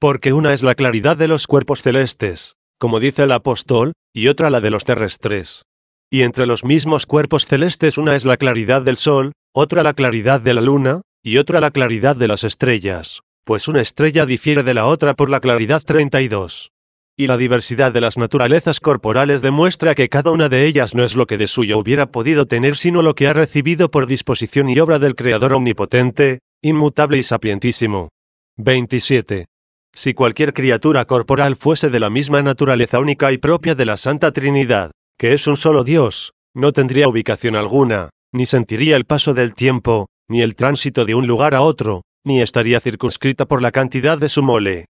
Porque una es la claridad de los cuerpos celestes, como dice el apóstol, y otra la de los terrestres. Y entre los mismos cuerpos celestes una es la claridad del sol, otra la claridad de la luna, y otra la claridad de las estrellas, pues una estrella difiere de la otra por la claridad 32. Y la diversidad de las naturalezas corporales demuestra que cada una de ellas no es lo que de suyo hubiera podido tener, sino lo que ha recibido por disposición y obra del Creador omnipotente, inmutable y sapientísimo. 27. Si cualquier criatura corporal fuese de la misma naturaleza única y propia de la Santa Trinidad, que es un solo Dios, no tendría ubicación alguna, ni sentiría el paso del tiempo, ni el tránsito de un lugar a otro, ni estaría circunscrita por la cantidad de su mole.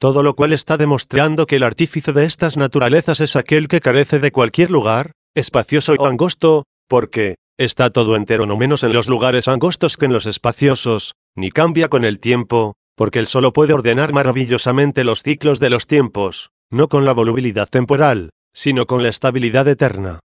Todo lo cual está demostrando que el artífice de estas naturalezas es aquel que carece de cualquier lugar, espacioso o angosto, porque, está todo entero no menos en los lugares angostos que en los espaciosos, ni cambia con el tiempo, porque él solo puede ordenar maravillosamente los ciclos de los tiempos, no con la volubilidad temporal, sino con la estabilidad eterna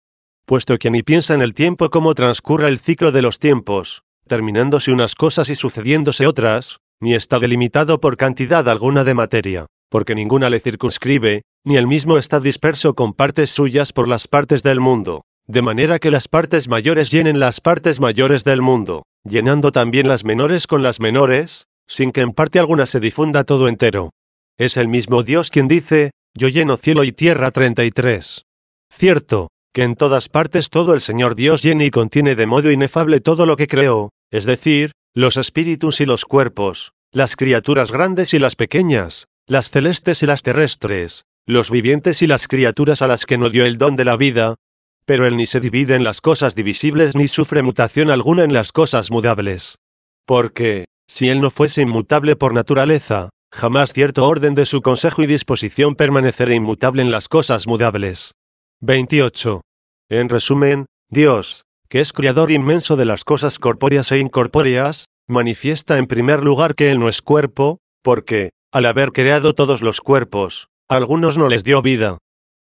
puesto que ni piensa en el tiempo como transcurra el ciclo de los tiempos, terminándose unas cosas y sucediéndose otras, ni está delimitado por cantidad alguna de materia, porque ninguna le circunscribe, ni el mismo está disperso con partes suyas por las partes del mundo, de manera que las partes mayores llenen las partes mayores del mundo, llenando también las menores con las menores, sin que en parte alguna se difunda todo entero. Es el mismo Dios quien dice, yo lleno cielo y tierra 33. Cierto, que en todas partes todo el Señor Dios llena y contiene de modo inefable todo lo que creó, es decir, los espíritus y los cuerpos, las criaturas grandes y las pequeñas, las celestes y las terrestres, los vivientes y las criaturas a las que no dio el don de la vida, pero él ni se divide en las cosas divisibles ni sufre mutación alguna en las cosas mudables. Porque, si él no fuese inmutable por naturaleza, jamás cierto orden de su consejo y disposición permanecería inmutable en las cosas mudables. 28. En resumen, Dios, que es creador inmenso de las cosas corpóreas e incorpóreas, manifiesta en primer lugar que Él no es cuerpo, porque, al haber creado todos los cuerpos, algunos no les dio vida.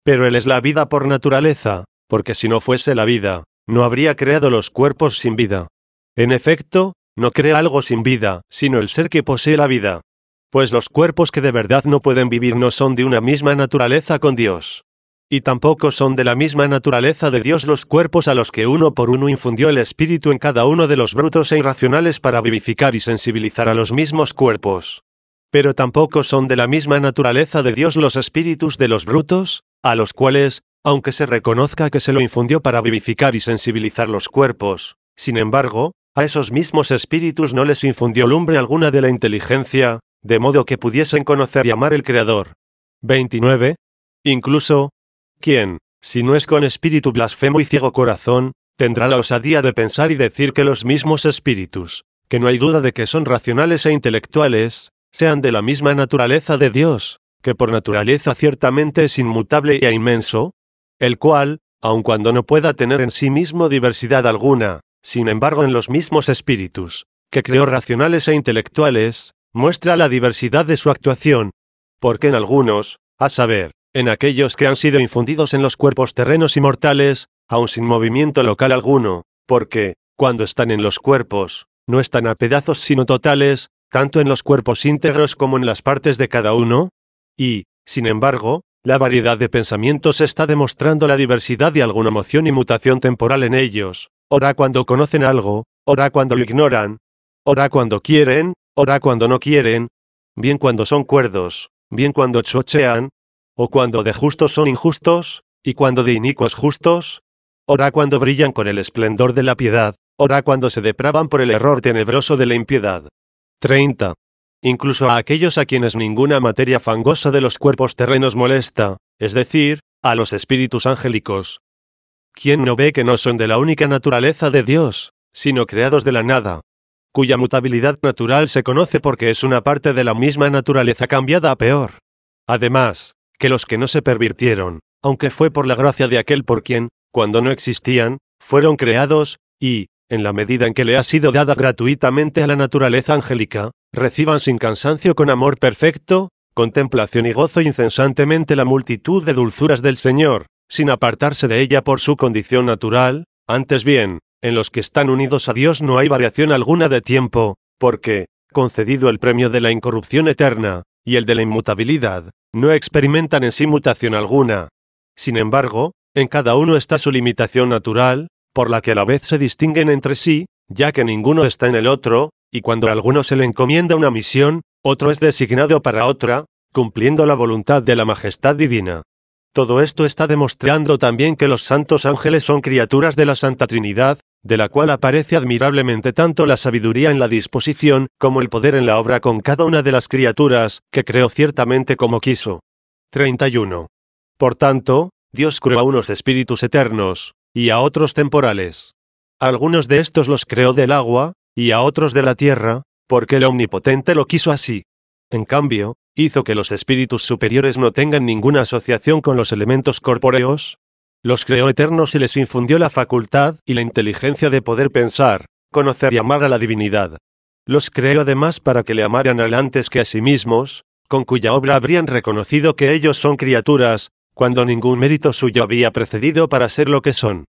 Pero Él es la vida por naturaleza, porque si no fuese la vida, no habría creado los cuerpos sin vida. En efecto, no crea algo sin vida, sino el ser que posee la vida. Pues los cuerpos que de verdad no pueden vivir no son de una misma naturaleza con Dios. Y tampoco son de la misma naturaleza de Dios los cuerpos a los que uno por uno infundió el espíritu en cada uno de los brutos e irracionales para vivificar y sensibilizar a los mismos cuerpos. Pero tampoco son de la misma naturaleza de Dios los espíritus de los brutos, a los cuales, aunque se reconozca que se lo infundió para vivificar y sensibilizar los cuerpos, sin embargo, a esos mismos espíritus no les infundió lumbre alguna de la inteligencia, de modo que pudiesen conocer y amar el Creador. 29. Incluso, quien, si no es con espíritu blasfemo y ciego corazón, tendrá la osadía de pensar y decir que los mismos espíritus, que no hay duda de que son racionales e intelectuales, sean de la misma naturaleza de Dios, que por naturaleza ciertamente es inmutable e inmenso? El cual, aun cuando no pueda tener en sí mismo diversidad alguna, sin embargo en los mismos espíritus, que creó racionales e intelectuales, muestra la diversidad de su actuación. Porque en algunos, a saber, en aquellos que han sido infundidos en los cuerpos terrenos y mortales, aun sin movimiento local alguno, porque, cuando están en los cuerpos, no están a pedazos sino totales, tanto en los cuerpos íntegros como en las partes de cada uno? Y, sin embargo, la variedad de pensamientos está demostrando la diversidad de alguna moción y mutación temporal en ellos, ora cuando conocen algo, ora cuando lo ignoran, ora cuando quieren, ora cuando no quieren, bien cuando son cuerdos, bien cuando chochean, o cuando de justos son injustos, y cuando de inicuos justos, ora cuando brillan con el esplendor de la piedad, ora cuando se depravan por el error tenebroso de la impiedad. 30. Incluso a aquellos a quienes ninguna materia fangosa de los cuerpos terrenos molesta, es decir, a los espíritus angélicos. ¿Quién no ve que no son de la única naturaleza de Dios, sino creados de la nada? cuya mutabilidad natural se conoce porque es una parte de la misma naturaleza cambiada a peor. Además, que los que no se pervirtieron, aunque fue por la gracia de aquel por quien, cuando no existían, fueron creados, y, en la medida en que le ha sido dada gratuitamente a la naturaleza angélica, reciban sin cansancio con amor perfecto, contemplación y gozo incesantemente la multitud de dulzuras del Señor, sin apartarse de ella por su condición natural, antes bien, en los que están unidos a Dios no hay variación alguna de tiempo, porque, concedido el premio de la incorrupción eterna, y el de la inmutabilidad, no experimentan en sí mutación alguna. Sin embargo, en cada uno está su limitación natural, por la que a la vez se distinguen entre sí, ya que ninguno está en el otro, y cuando a alguno se le encomienda una misión, otro es designado para otra, cumpliendo la voluntad de la majestad divina. Todo esto está demostrando también que los santos ángeles son criaturas de la Santa Trinidad, de la cual aparece admirablemente tanto la sabiduría en la disposición, como el poder en la obra con cada una de las criaturas, que creó ciertamente como quiso. 31. Por tanto, Dios creó a unos espíritus eternos, y a otros temporales. algunos de estos los creó del agua, y a otros de la tierra, porque el Omnipotente lo quiso así. En cambio, hizo que los espíritus superiores no tengan ninguna asociación con los elementos corpóreos, los creó eternos y les infundió la facultad y la inteligencia de poder pensar, conocer y amar a la divinidad. Los creó además para que le amaran al antes que a sí mismos, con cuya obra habrían reconocido que ellos son criaturas, cuando ningún mérito suyo había precedido para ser lo que son.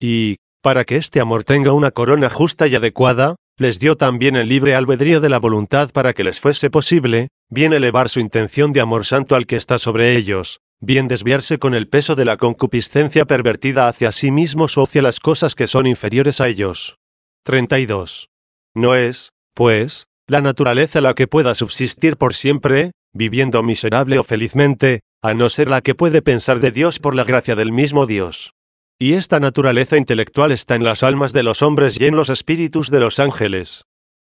Y, para que este amor tenga una corona justa y adecuada, les dio también el libre albedrío de la voluntad para que les fuese posible, bien elevar su intención de amor santo al que está sobre ellos, bien desviarse con el peso de la concupiscencia pervertida hacia sí mismos o hacia las cosas que son inferiores a ellos. 32. No es, pues, la naturaleza la que pueda subsistir por siempre, viviendo miserable o felizmente, a no ser la que puede pensar de Dios por la gracia del mismo Dios. Y esta naturaleza intelectual está en las almas de los hombres y en los espíritus de los ángeles.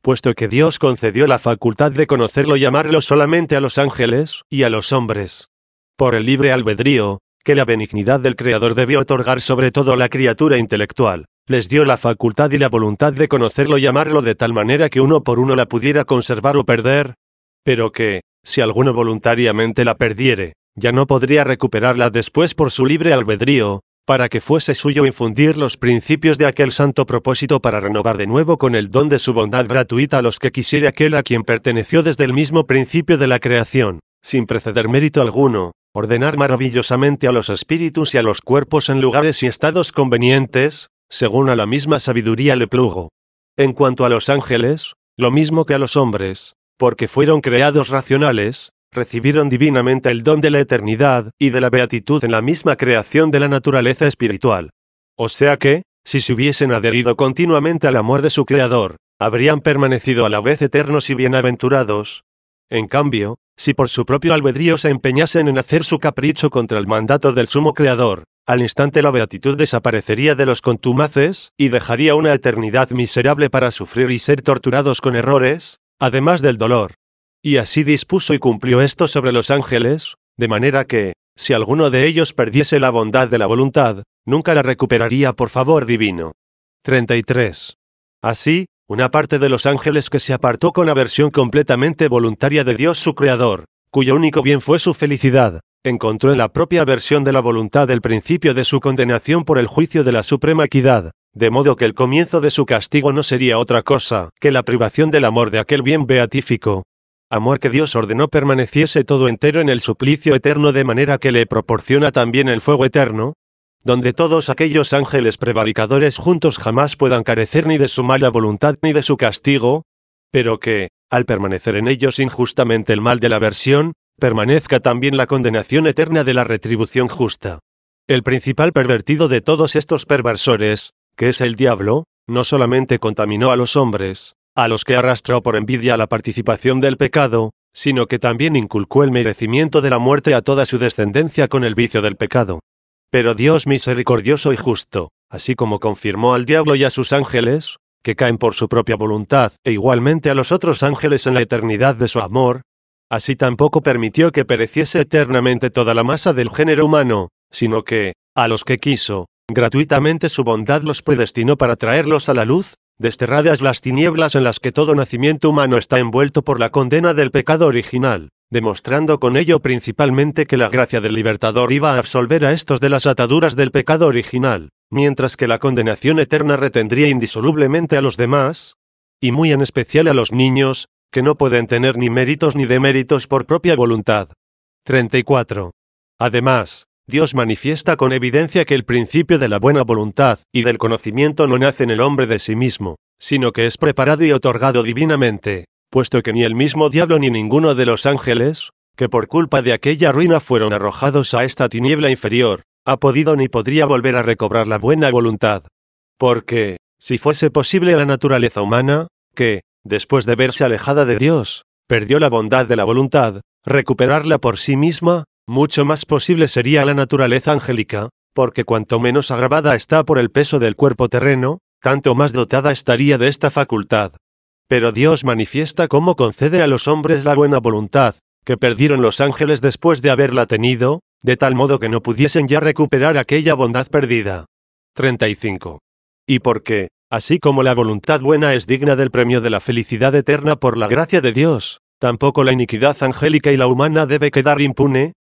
Puesto que Dios concedió la facultad de conocerlo y amarlo solamente a los ángeles y a los hombres, por el libre albedrío, que la benignidad del Creador debió otorgar sobre todo a la criatura intelectual, les dio la facultad y la voluntad de conocerlo y amarlo de tal manera que uno por uno la pudiera conservar o perder, pero que, si alguno voluntariamente la perdiere, ya no podría recuperarla después por su libre albedrío, para que fuese suyo infundir los principios de aquel santo propósito para renovar de nuevo con el don de su bondad gratuita a los que quisiera aquel a quien perteneció desde el mismo principio de la creación, sin preceder mérito alguno, ordenar maravillosamente a los espíritus y a los cuerpos en lugares y estados convenientes, según a la misma sabiduría le plugo. En cuanto a los ángeles, lo mismo que a los hombres, porque fueron creados racionales, recibieron divinamente el don de la eternidad y de la beatitud en la misma creación de la naturaleza espiritual. O sea que, si se hubiesen adherido continuamente al amor de su Creador, habrían permanecido a la vez eternos y bienaventurados, en cambio, si por su propio albedrío se empeñasen en hacer su capricho contra el mandato del sumo creador, al instante la beatitud desaparecería de los contumaces, y dejaría una eternidad miserable para sufrir y ser torturados con errores, además del dolor. Y así dispuso y cumplió esto sobre los ángeles, de manera que, si alguno de ellos perdiese la bondad de la voluntad, nunca la recuperaría por favor divino. 33. Así, una parte de los ángeles que se apartó con aversión completamente voluntaria de Dios su Creador, cuyo único bien fue su felicidad, encontró en la propia versión de la voluntad el principio de su condenación por el juicio de la suprema equidad, de modo que el comienzo de su castigo no sería otra cosa que la privación del amor de aquel bien beatífico. Amor que Dios ordenó permaneciese todo entero en el suplicio eterno de manera que le proporciona también el fuego eterno, donde todos aquellos ángeles prevaricadores juntos jamás puedan carecer ni de su mala voluntad ni de su castigo, pero que, al permanecer en ellos injustamente el mal de la versión, permanezca también la condenación eterna de la retribución justa. El principal pervertido de todos estos perversores, que es el diablo, no solamente contaminó a los hombres, a los que arrastró por envidia la participación del pecado, sino que también inculcó el merecimiento de la muerte a toda su descendencia con el vicio del pecado. Pero Dios misericordioso y justo, así como confirmó al diablo y a sus ángeles, que caen por su propia voluntad, e igualmente a los otros ángeles en la eternidad de su amor, así tampoco permitió que pereciese eternamente toda la masa del género humano, sino que, a los que quiso, gratuitamente su bondad los predestinó para traerlos a la luz, desterradas las tinieblas en las que todo nacimiento humano está envuelto por la condena del pecado original demostrando con ello principalmente que la gracia del libertador iba a absolver a estos de las ataduras del pecado original, mientras que la condenación eterna retendría indisolublemente a los demás, y muy en especial a los niños, que no pueden tener ni méritos ni deméritos por propia voluntad. 34. Además, Dios manifiesta con evidencia que el principio de la buena voluntad y del conocimiento no nace en el hombre de sí mismo, sino que es preparado y otorgado divinamente puesto que ni el mismo diablo ni ninguno de los ángeles, que por culpa de aquella ruina fueron arrojados a esta tiniebla inferior, ha podido ni podría volver a recobrar la buena voluntad. Porque, si fuese posible la naturaleza humana, que, después de verse alejada de Dios, perdió la bondad de la voluntad, recuperarla por sí misma, mucho más posible sería la naturaleza angélica, porque cuanto menos agravada está por el peso del cuerpo terreno, tanto más dotada estaría de esta facultad. Pero Dios manifiesta cómo concede a los hombres la buena voluntad, que perdieron los ángeles después de haberla tenido, de tal modo que no pudiesen ya recuperar aquella bondad perdida. 35. Y por qué, así como la voluntad buena es digna del premio de la felicidad eterna por la gracia de Dios, tampoco la iniquidad angélica y la humana debe quedar impune.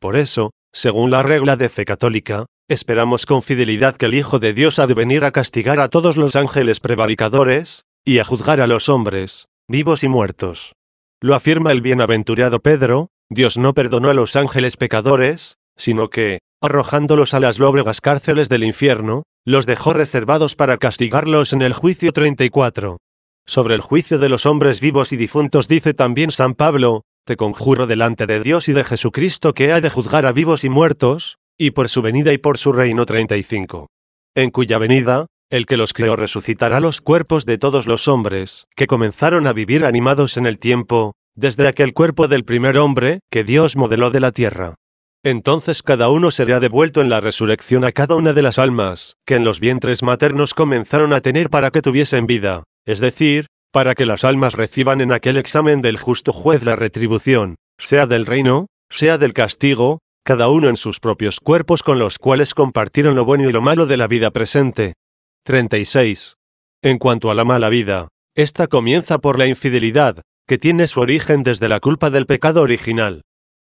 Por eso, según la regla de fe católica, esperamos con fidelidad que el Hijo de Dios ha de venir a castigar a todos los ángeles prevaricadores, y a juzgar a los hombres, vivos y muertos. Lo afirma el bienaventurado Pedro, Dios no perdonó a los ángeles pecadores, sino que, arrojándolos a las lóbregas cárceles del infierno, los dejó reservados para castigarlos en el juicio 34. Sobre el juicio de los hombres vivos y difuntos dice también San Pablo, te conjuro delante de Dios y de Jesucristo que ha de juzgar a vivos y muertos, y por su venida y por su reino 35. En cuya venida, el que los creó resucitará los cuerpos de todos los hombres, que comenzaron a vivir animados en el tiempo, desde aquel cuerpo del primer hombre, que Dios modeló de la tierra. Entonces cada uno será devuelto en la resurrección a cada una de las almas, que en los vientres maternos comenzaron a tener para que tuviesen vida, es decir, para que las almas reciban en aquel examen del justo juez la retribución, sea del reino, sea del castigo, cada uno en sus propios cuerpos con los cuales compartieron lo bueno y lo malo de la vida presente, 36. En cuanto a la mala vida, esta comienza por la infidelidad, que tiene su origen desde la culpa del pecado original.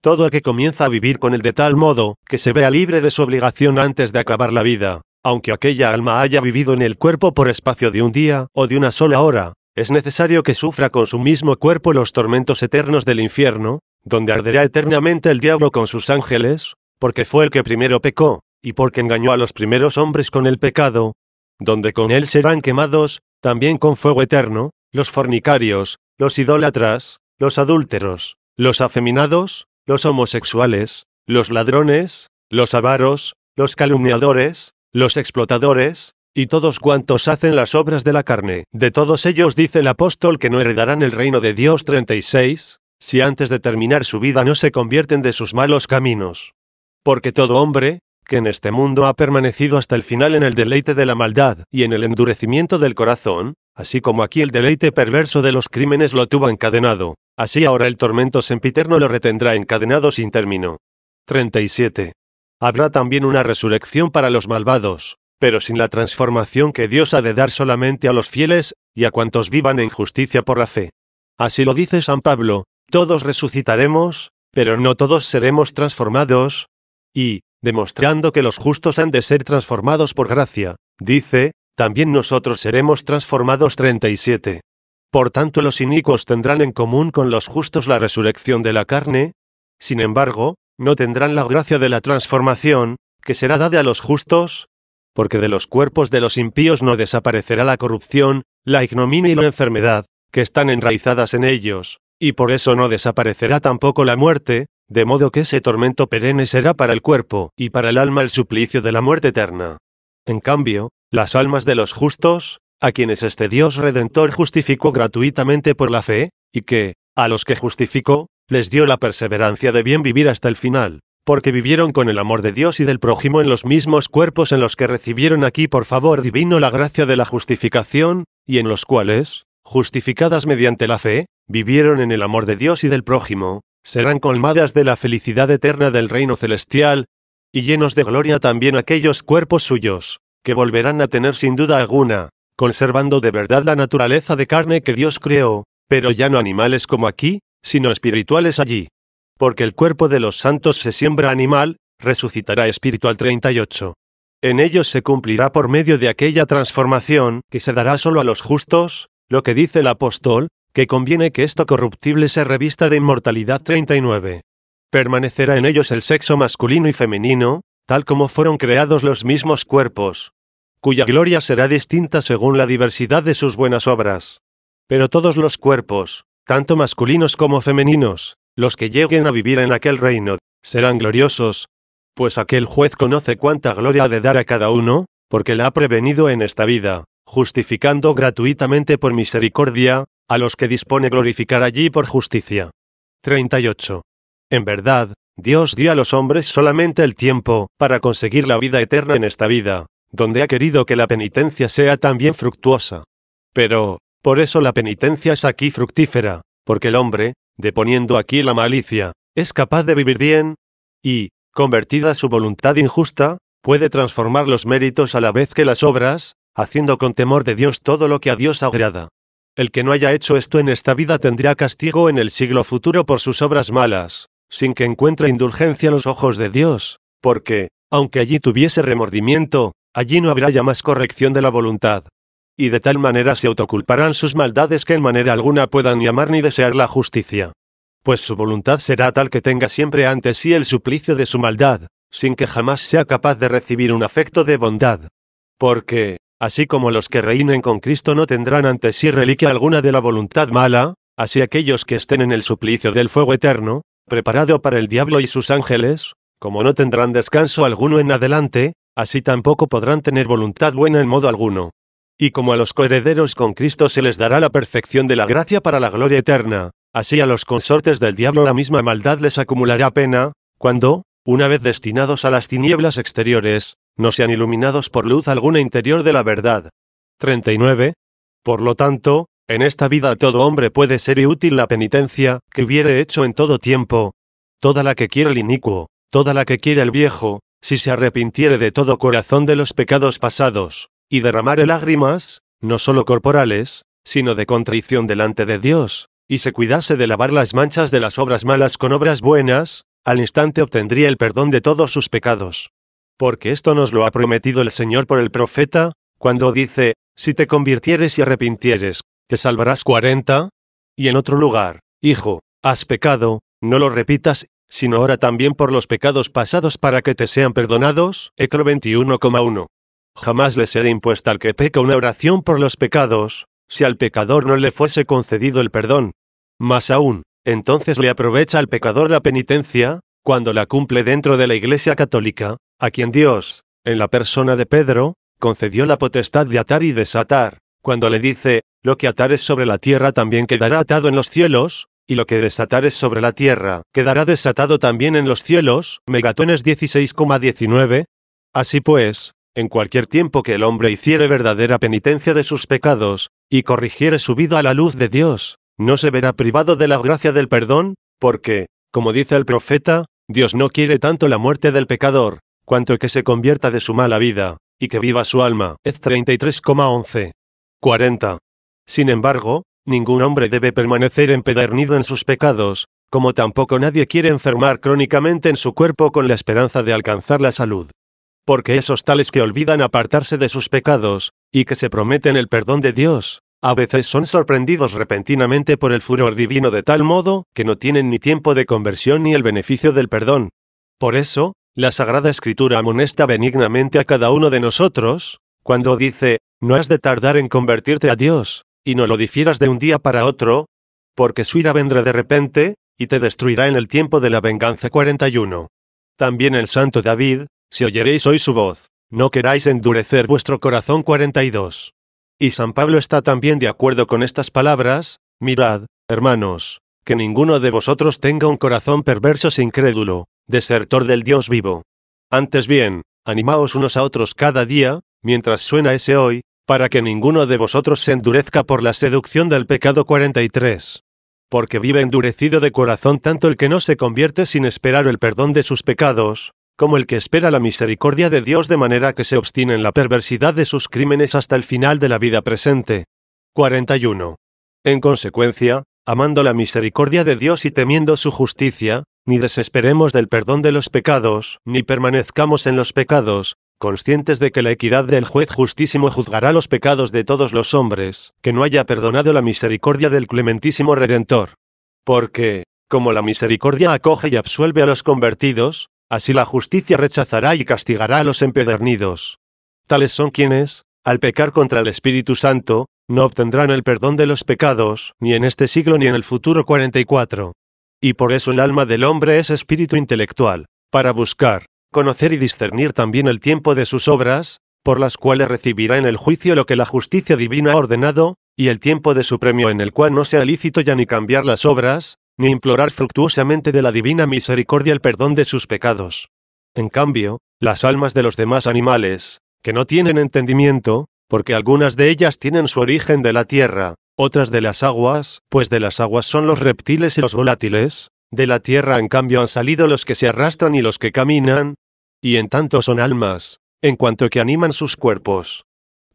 Todo el que comienza a vivir con él de tal modo, que se vea libre de su obligación antes de acabar la vida, aunque aquella alma haya vivido en el cuerpo por espacio de un día o de una sola hora, es necesario que sufra con su mismo cuerpo los tormentos eternos del infierno, donde arderá eternamente el diablo con sus ángeles, porque fue el que primero pecó, y porque engañó a los primeros hombres con el pecado, donde con él serán quemados, también con fuego eterno, los fornicarios, los idólatras, los adúlteros, los afeminados, los homosexuales, los ladrones, los avaros, los calumniadores, los explotadores, y todos cuantos hacen las obras de la carne. De todos ellos dice el apóstol que no heredarán el reino de Dios 36, si antes de terminar su vida no se convierten de sus malos caminos. Porque todo hombre, que en este mundo ha permanecido hasta el final en el deleite de la maldad y en el endurecimiento del corazón, así como aquí el deleite perverso de los crímenes lo tuvo encadenado, así ahora el tormento sempiterno lo retendrá encadenado sin término. 37. Habrá también una resurrección para los malvados, pero sin la transformación que Dios ha de dar solamente a los fieles, y a cuantos vivan en justicia por la fe. Así lo dice San Pablo, todos resucitaremos, pero no todos seremos transformados. Y, demostrando que los justos han de ser transformados por gracia, dice, también nosotros seremos transformados 37. Por tanto los inicuos tendrán en común con los justos la resurrección de la carne, sin embargo, no tendrán la gracia de la transformación, que será dada a los justos, porque de los cuerpos de los impíos no desaparecerá la corrupción, la ignominia y la enfermedad, que están enraizadas en ellos, y por eso no desaparecerá tampoco la muerte, de modo que ese tormento perenne será para el cuerpo, y para el alma el suplicio de la muerte eterna. En cambio, las almas de los justos, a quienes este Dios Redentor justificó gratuitamente por la fe, y que, a los que justificó, les dio la perseverancia de bien vivir hasta el final, porque vivieron con el amor de Dios y del prójimo en los mismos cuerpos en los que recibieron aquí por favor divino la gracia de la justificación, y en los cuales, justificadas mediante la fe, vivieron en el amor de Dios y del prójimo, serán colmadas de la felicidad eterna del reino celestial, y llenos de gloria también aquellos cuerpos suyos, que volverán a tener sin duda alguna, conservando de verdad la naturaleza de carne que Dios creó, pero ya no animales como aquí, sino espirituales allí. Porque el cuerpo de los santos se siembra animal, resucitará espiritual 38. En ellos se cumplirá por medio de aquella transformación que se dará solo a los justos, lo que dice el apóstol, que conviene que esto corruptible se revista de inmortalidad 39. Permanecerá en ellos el sexo masculino y femenino, tal como fueron creados los mismos cuerpos, cuya gloria será distinta según la diversidad de sus buenas obras. Pero todos los cuerpos, tanto masculinos como femeninos, los que lleguen a vivir en aquel reino, serán gloriosos, pues aquel juez conoce cuánta gloria ha de dar a cada uno, porque la ha prevenido en esta vida, justificando gratuitamente por misericordia, a los que dispone glorificar allí por justicia. 38. En verdad, Dios dio a los hombres solamente el tiempo para conseguir la vida eterna en esta vida, donde ha querido que la penitencia sea también fructuosa. Pero, por eso la penitencia es aquí fructífera, porque el hombre, deponiendo aquí la malicia, es capaz de vivir bien, y, convertida su voluntad injusta, puede transformar los méritos a la vez que las obras, haciendo con temor de Dios todo lo que a Dios agrada. El que no haya hecho esto en esta vida tendrá castigo en el siglo futuro por sus obras malas, sin que encuentre indulgencia en los ojos de Dios, porque, aunque allí tuviese remordimiento, allí no habrá ya más corrección de la voluntad. Y de tal manera se autoculparán sus maldades que en manera alguna puedan ni amar ni desear la justicia. Pues su voluntad será tal que tenga siempre ante sí el suplicio de su maldad, sin que jamás sea capaz de recibir un afecto de bondad. Porque, Así como los que reinen con Cristo no tendrán ante sí reliquia alguna de la voluntad mala, así aquellos que estén en el suplicio del fuego eterno, preparado para el diablo y sus ángeles, como no tendrán descanso alguno en adelante, así tampoco podrán tener voluntad buena en modo alguno. Y como a los coherederos con Cristo se les dará la perfección de la gracia para la gloria eterna, así a los consortes del diablo la misma maldad les acumulará pena, cuando, una vez destinados a las tinieblas exteriores, no sean iluminados por luz alguna interior de la verdad. 39. Por lo tanto, en esta vida todo hombre puede ser útil la penitencia, que hubiere hecho en todo tiempo, toda la que quiere el inicuo, toda la que quiere el viejo, si se arrepintiere de todo corazón de los pecados pasados, y derramare lágrimas, no sólo corporales, sino de contrición delante de Dios, y se cuidase de lavar las manchas de las obras malas con obras buenas, al instante obtendría el perdón de todos sus pecados, porque esto nos lo ha prometido el Señor por el profeta, cuando dice, si te convirtieres y arrepintieres, te salvarás cuarenta. Y en otro lugar, hijo, has pecado, no lo repitas, sino ahora también por los pecados pasados para que te sean perdonados. 21,1. Jamás le será impuesta al que peca una oración por los pecados, si al pecador no le fuese concedido el perdón. Más aún, entonces le aprovecha al pecador la penitencia, cuando la cumple dentro de la Iglesia Católica, a quien Dios, en la persona de Pedro, concedió la potestad de atar y desatar, cuando le dice, lo que atares sobre la tierra también quedará atado en los cielos, y lo que desatares sobre la tierra quedará desatado también en los cielos. Megatones 16,19. Así pues, en cualquier tiempo que el hombre hiciere verdadera penitencia de sus pecados, y corrigiere su vida a la luz de Dios, no se verá privado de la gracia del perdón, porque, como dice el profeta, Dios no quiere tanto la muerte del pecador, cuanto que se convierta de su mala vida, y que viva su alma. Es 33,11. 40. Sin embargo, ningún hombre debe permanecer empedernido en sus pecados, como tampoco nadie quiere enfermar crónicamente en su cuerpo con la esperanza de alcanzar la salud. Porque esos tales que olvidan apartarse de sus pecados, y que se prometen el perdón de Dios, a veces son sorprendidos repentinamente por el furor divino de tal modo que no tienen ni tiempo de conversión ni el beneficio del perdón. Por eso, la Sagrada Escritura amonesta benignamente a cada uno de nosotros, cuando dice, no has de tardar en convertirte a Dios, y no lo difieras de un día para otro, porque su ira vendrá de repente, y te destruirá en el tiempo de la venganza 41. También el santo David, si oyeréis hoy su voz, no queráis endurecer vuestro corazón 42. Y San Pablo está también de acuerdo con estas palabras, mirad, hermanos, que ninguno de vosotros tenga un corazón perverso e incrédulo, desertor del Dios vivo. Antes bien, animaos unos a otros cada día, mientras suena ese hoy, para que ninguno de vosotros se endurezca por la seducción del pecado 43. Porque vive endurecido de corazón tanto el que no se convierte sin esperar el perdón de sus pecados, como el que espera la misericordia de Dios de manera que se obstina en la perversidad de sus crímenes hasta el final de la vida presente. 41. En consecuencia, amando la misericordia de Dios y temiendo su justicia, ni desesperemos del perdón de los pecados, ni permanezcamos en los pecados, conscientes de que la equidad del juez justísimo juzgará los pecados de todos los hombres, que no haya perdonado la misericordia del clementísimo Redentor. Porque, como la misericordia acoge y absuelve a los convertidos, así la justicia rechazará y castigará a los empedernidos. Tales son quienes, al pecar contra el Espíritu Santo, no obtendrán el perdón de los pecados, ni en este siglo ni en el futuro 44. Y por eso el alma del hombre es espíritu intelectual, para buscar, conocer y discernir también el tiempo de sus obras, por las cuales recibirá en el juicio lo que la justicia divina ha ordenado, y el tiempo de su premio en el cual no sea lícito ya ni cambiar las obras, ni implorar fructuosamente de la divina misericordia el perdón de sus pecados. En cambio, las almas de los demás animales, que no tienen entendimiento, porque algunas de ellas tienen su origen de la tierra, otras de las aguas, pues de las aguas son los reptiles y los volátiles, de la tierra en cambio han salido los que se arrastran y los que caminan, y en tanto son almas, en cuanto que animan sus cuerpos.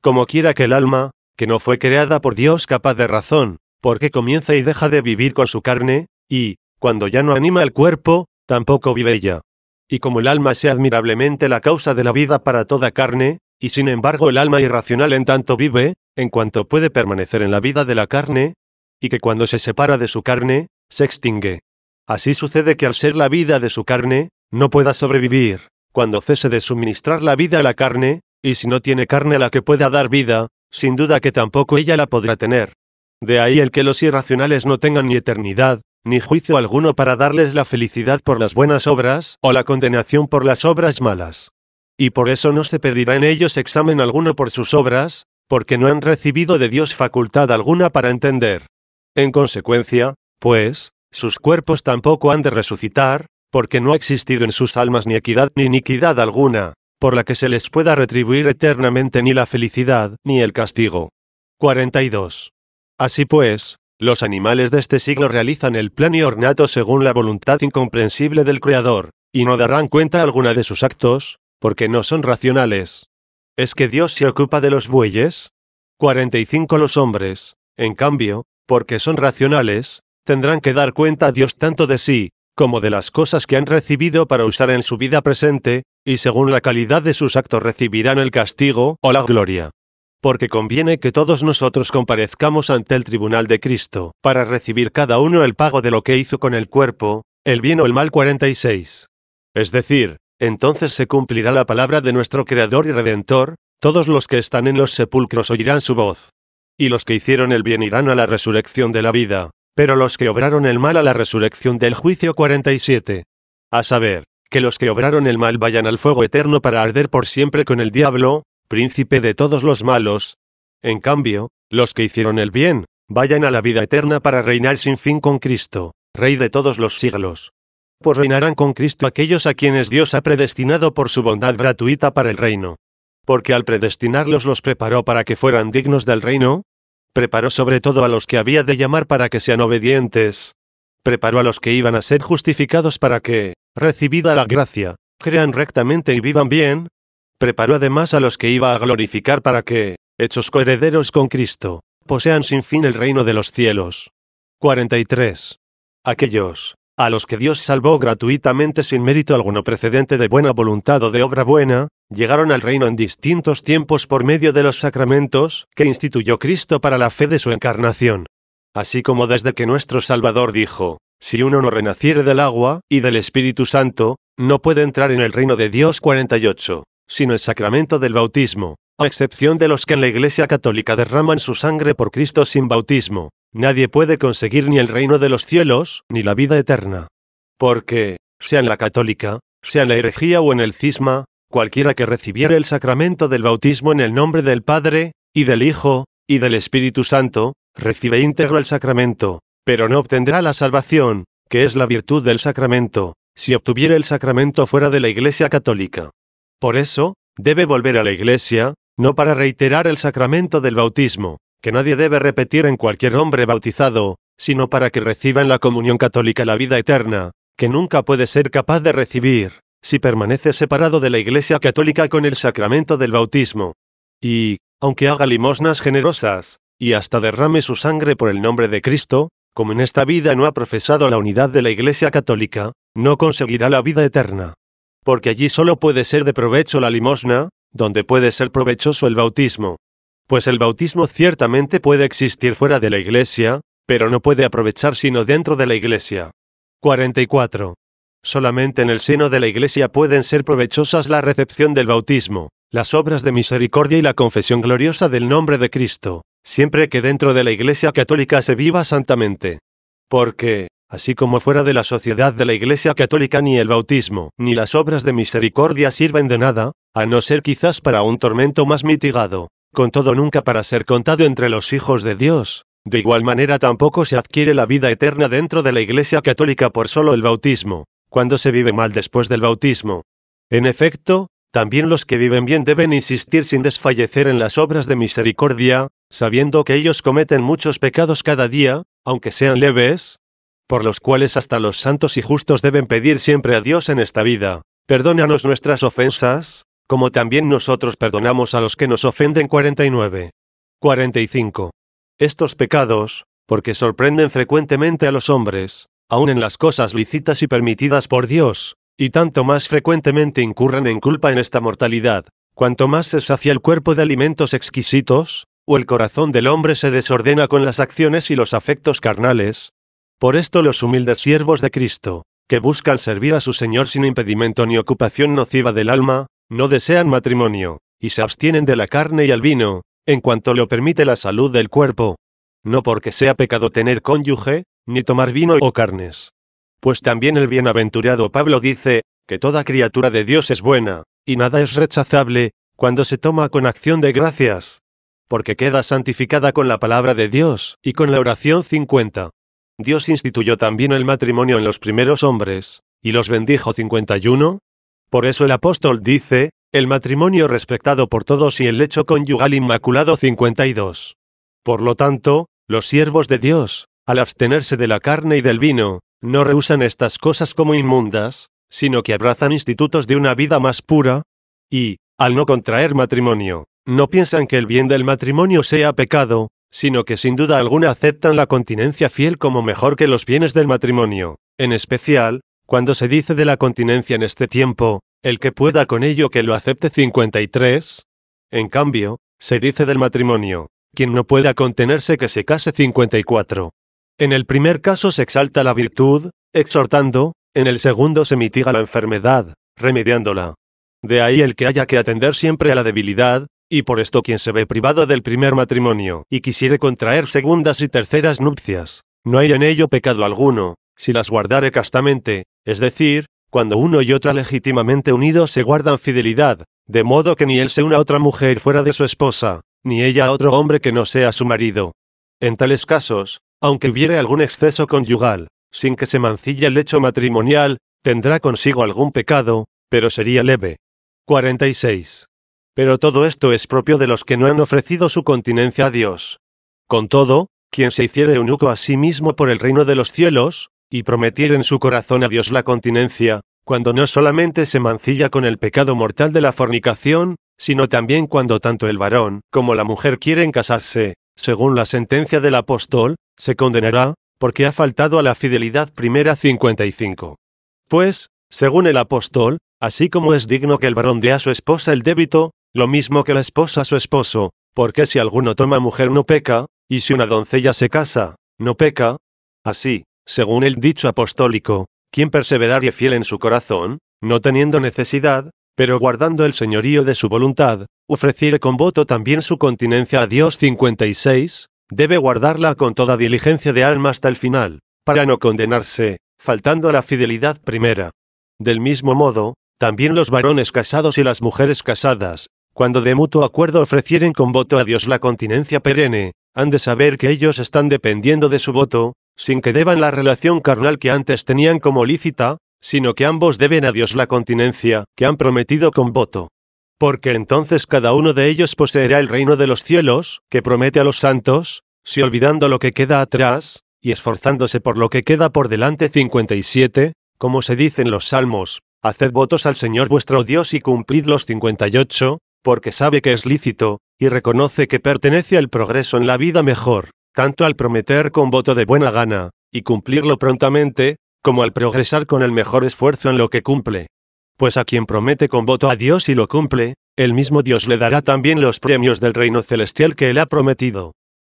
Como quiera que el alma, que no fue creada por Dios capaz de razón, porque comienza y deja de vivir con su carne, y, cuando ya no anima el cuerpo, tampoco vive ella. Y como el alma sea admirablemente la causa de la vida para toda carne, y sin embargo el alma irracional en tanto vive, en cuanto puede permanecer en la vida de la carne, y que cuando se separa de su carne, se extingue. Así sucede que al ser la vida de su carne, no pueda sobrevivir, cuando cese de suministrar la vida a la carne, y si no tiene carne a la que pueda dar vida, sin duda que tampoco ella la podrá tener. De ahí el que los irracionales no tengan ni eternidad, ni juicio alguno para darles la felicidad por las buenas obras, o la condenación por las obras malas. Y por eso no se pedirá en ellos examen alguno por sus obras, porque no han recibido de Dios facultad alguna para entender. En consecuencia, pues, sus cuerpos tampoco han de resucitar, porque no ha existido en sus almas ni equidad ni iniquidad alguna, por la que se les pueda retribuir eternamente ni la felicidad ni el castigo. 42. Así pues, los animales de este siglo realizan el plan y ornato según la voluntad incomprensible del Creador, y no darán cuenta alguna de sus actos, porque no son racionales. ¿Es que Dios se ocupa de los bueyes? 45 Los hombres, en cambio, porque son racionales, tendrán que dar cuenta a Dios tanto de sí, como de las cosas que han recibido para usar en su vida presente, y según la calidad de sus actos recibirán el castigo o la gloria. Porque conviene que todos nosotros comparezcamos ante el tribunal de Cristo, para recibir cada uno el pago de lo que hizo con el cuerpo, el bien o el mal 46. Es decir, entonces se cumplirá la palabra de nuestro Creador y Redentor, todos los que están en los sepulcros oirán su voz. Y los que hicieron el bien irán a la resurrección de la vida, pero los que obraron el mal a la resurrección del juicio 47. A saber, que los que obraron el mal vayan al fuego eterno para arder por siempre con el diablo, príncipe de todos los malos. En cambio, los que hicieron el bien, vayan a la vida eterna para reinar sin fin con Cristo, Rey de todos los siglos pues reinarán con Cristo aquellos a quienes Dios ha predestinado por su bondad gratuita para el reino. Porque al predestinarlos los preparó para que fueran dignos del reino, preparó sobre todo a los que había de llamar para que sean obedientes, preparó a los que iban a ser justificados para que, recibida la gracia, crean rectamente y vivan bien, preparó además a los que iba a glorificar para que, hechos coherederos con Cristo, posean sin fin el reino de los cielos. 43. Aquellos, a los que Dios salvó gratuitamente sin mérito alguno precedente de buena voluntad o de obra buena, llegaron al reino en distintos tiempos por medio de los sacramentos que instituyó Cristo para la fe de su encarnación. Así como desde que nuestro Salvador dijo, si uno no renaciere del agua y del Espíritu Santo, no puede entrar en el reino de Dios 48, sino el sacramento del bautismo, a excepción de los que en la Iglesia Católica derraman su sangre por Cristo sin bautismo, nadie puede conseguir ni el reino de los cielos, ni la vida eterna. Porque, sea en la católica, sea en la herejía o en el cisma, cualquiera que recibiere el sacramento del bautismo en el nombre del Padre, y del Hijo, y del Espíritu Santo, recibe íntegro el sacramento, pero no obtendrá la salvación, que es la virtud del sacramento, si obtuviere el sacramento fuera de la Iglesia católica. Por eso, debe volver a la Iglesia, no para reiterar el sacramento del bautismo, que nadie debe repetir en cualquier hombre bautizado, sino para que reciba en la comunión católica la vida eterna, que nunca puede ser capaz de recibir, si permanece separado de la Iglesia católica con el sacramento del bautismo. Y, aunque haga limosnas generosas, y hasta derrame su sangre por el nombre de Cristo, como en esta vida no ha profesado la unidad de la Iglesia católica, no conseguirá la vida eterna. Porque allí solo puede ser de provecho la limosna, donde puede ser provechoso el bautismo pues el bautismo ciertamente puede existir fuera de la Iglesia, pero no puede aprovechar sino dentro de la Iglesia. 44. Solamente en el seno de la Iglesia pueden ser provechosas la recepción del bautismo, las obras de misericordia y la confesión gloriosa del nombre de Cristo, siempre que dentro de la Iglesia católica se viva santamente. Porque, así como fuera de la sociedad de la Iglesia católica ni el bautismo ni las obras de misericordia sirven de nada, a no ser quizás para un tormento más mitigado, con todo nunca para ser contado entre los hijos de Dios. De igual manera tampoco se adquiere la vida eterna dentro de la Iglesia Católica por solo el bautismo, cuando se vive mal después del bautismo. En efecto, también los que viven bien deben insistir sin desfallecer en las obras de misericordia, sabiendo que ellos cometen muchos pecados cada día, aunque sean leves, por los cuales hasta los santos y justos deben pedir siempre a Dios en esta vida, perdónanos nuestras ofensas, como también nosotros perdonamos a los que nos ofenden. 49. 45. Estos pecados, porque sorprenden frecuentemente a los hombres, aun en las cosas lícitas y permitidas por Dios, y tanto más frecuentemente incurran en culpa en esta mortalidad, cuanto más se sacia el cuerpo de alimentos exquisitos, o el corazón del hombre se desordena con las acciones y los afectos carnales. Por esto los humildes siervos de Cristo, que buscan servir a su Señor sin impedimento ni ocupación nociva del alma, no desean matrimonio, y se abstienen de la carne y el vino, en cuanto lo permite la salud del cuerpo. No porque sea pecado tener cónyuge, ni tomar vino o carnes. Pues también el bienaventurado Pablo dice, que toda criatura de Dios es buena, y nada es rechazable, cuando se toma con acción de gracias. Porque queda santificada con la palabra de Dios, y con la oración 50. Dios instituyó también el matrimonio en los primeros hombres, y los bendijo 51, por eso el apóstol dice, el matrimonio respetado por todos y el lecho conyugal inmaculado 52. Por lo tanto, los siervos de Dios, al abstenerse de la carne y del vino, no rehusan estas cosas como inmundas, sino que abrazan institutos de una vida más pura, y, al no contraer matrimonio, no piensan que el bien del matrimonio sea pecado, sino que sin duda alguna aceptan la continencia fiel como mejor que los bienes del matrimonio, en especial, cuando se dice de la continencia en este tiempo, el que pueda con ello que lo acepte 53. En cambio, se dice del matrimonio, quien no pueda contenerse que se case 54. En el primer caso se exalta la virtud, exhortando, en el segundo se mitiga la enfermedad, remediándola. De ahí el que haya que atender siempre a la debilidad, y por esto quien se ve privado del primer matrimonio y quisiere contraer segundas y terceras nupcias, no hay en ello pecado alguno, si las guardare castamente, es decir, cuando uno y otra legítimamente unidos se guardan fidelidad, de modo que ni él se una a otra mujer fuera de su esposa, ni ella a otro hombre que no sea su marido. En tales casos, aunque hubiere algún exceso conyugal, sin que se mancille el hecho matrimonial, tendrá consigo algún pecado, pero sería leve. 46. Pero todo esto es propio de los que no han ofrecido su continencia a Dios. Con todo, quien se hiciere eunuco a sí mismo por el reino de los cielos, y prometiera en su corazón a Dios la continencia, cuando no solamente se mancilla con el pecado mortal de la fornicación, sino también cuando tanto el varón como la mujer quieren casarse, según la sentencia del apóstol, se condenará, porque ha faltado a la fidelidad primera 55. Pues, según el apóstol, así como es digno que el varón dé a su esposa el débito, lo mismo que la esposa a su esposo, porque si alguno toma mujer no peca, y si una doncella se casa, no peca. Así, según el dicho apostólico, quien y fiel en su corazón, no teniendo necesidad, pero guardando el señorío de su voluntad, ofreciere con voto también su continencia a Dios 56, debe guardarla con toda diligencia de alma hasta el final, para no condenarse, faltando a la fidelidad primera. Del mismo modo, también los varones casados y las mujeres casadas, cuando de mutuo acuerdo ofrecieren con voto a Dios la continencia perenne, han de saber que ellos están dependiendo de su voto, sin que deban la relación carnal que antes tenían como lícita, sino que ambos deben a Dios la continencia, que han prometido con voto. Porque entonces cada uno de ellos poseerá el reino de los cielos, que promete a los santos, si olvidando lo que queda atrás, y esforzándose por lo que queda por delante 57, como se dice en los Salmos, haced votos al Señor vuestro Dios y cumplid los 58, porque sabe que es lícito, y reconoce que pertenece al progreso en la vida mejor tanto al prometer con voto de buena gana, y cumplirlo prontamente, como al progresar con el mejor esfuerzo en lo que cumple. Pues a quien promete con voto a Dios y lo cumple, el mismo Dios le dará también los premios del reino celestial que él ha prometido.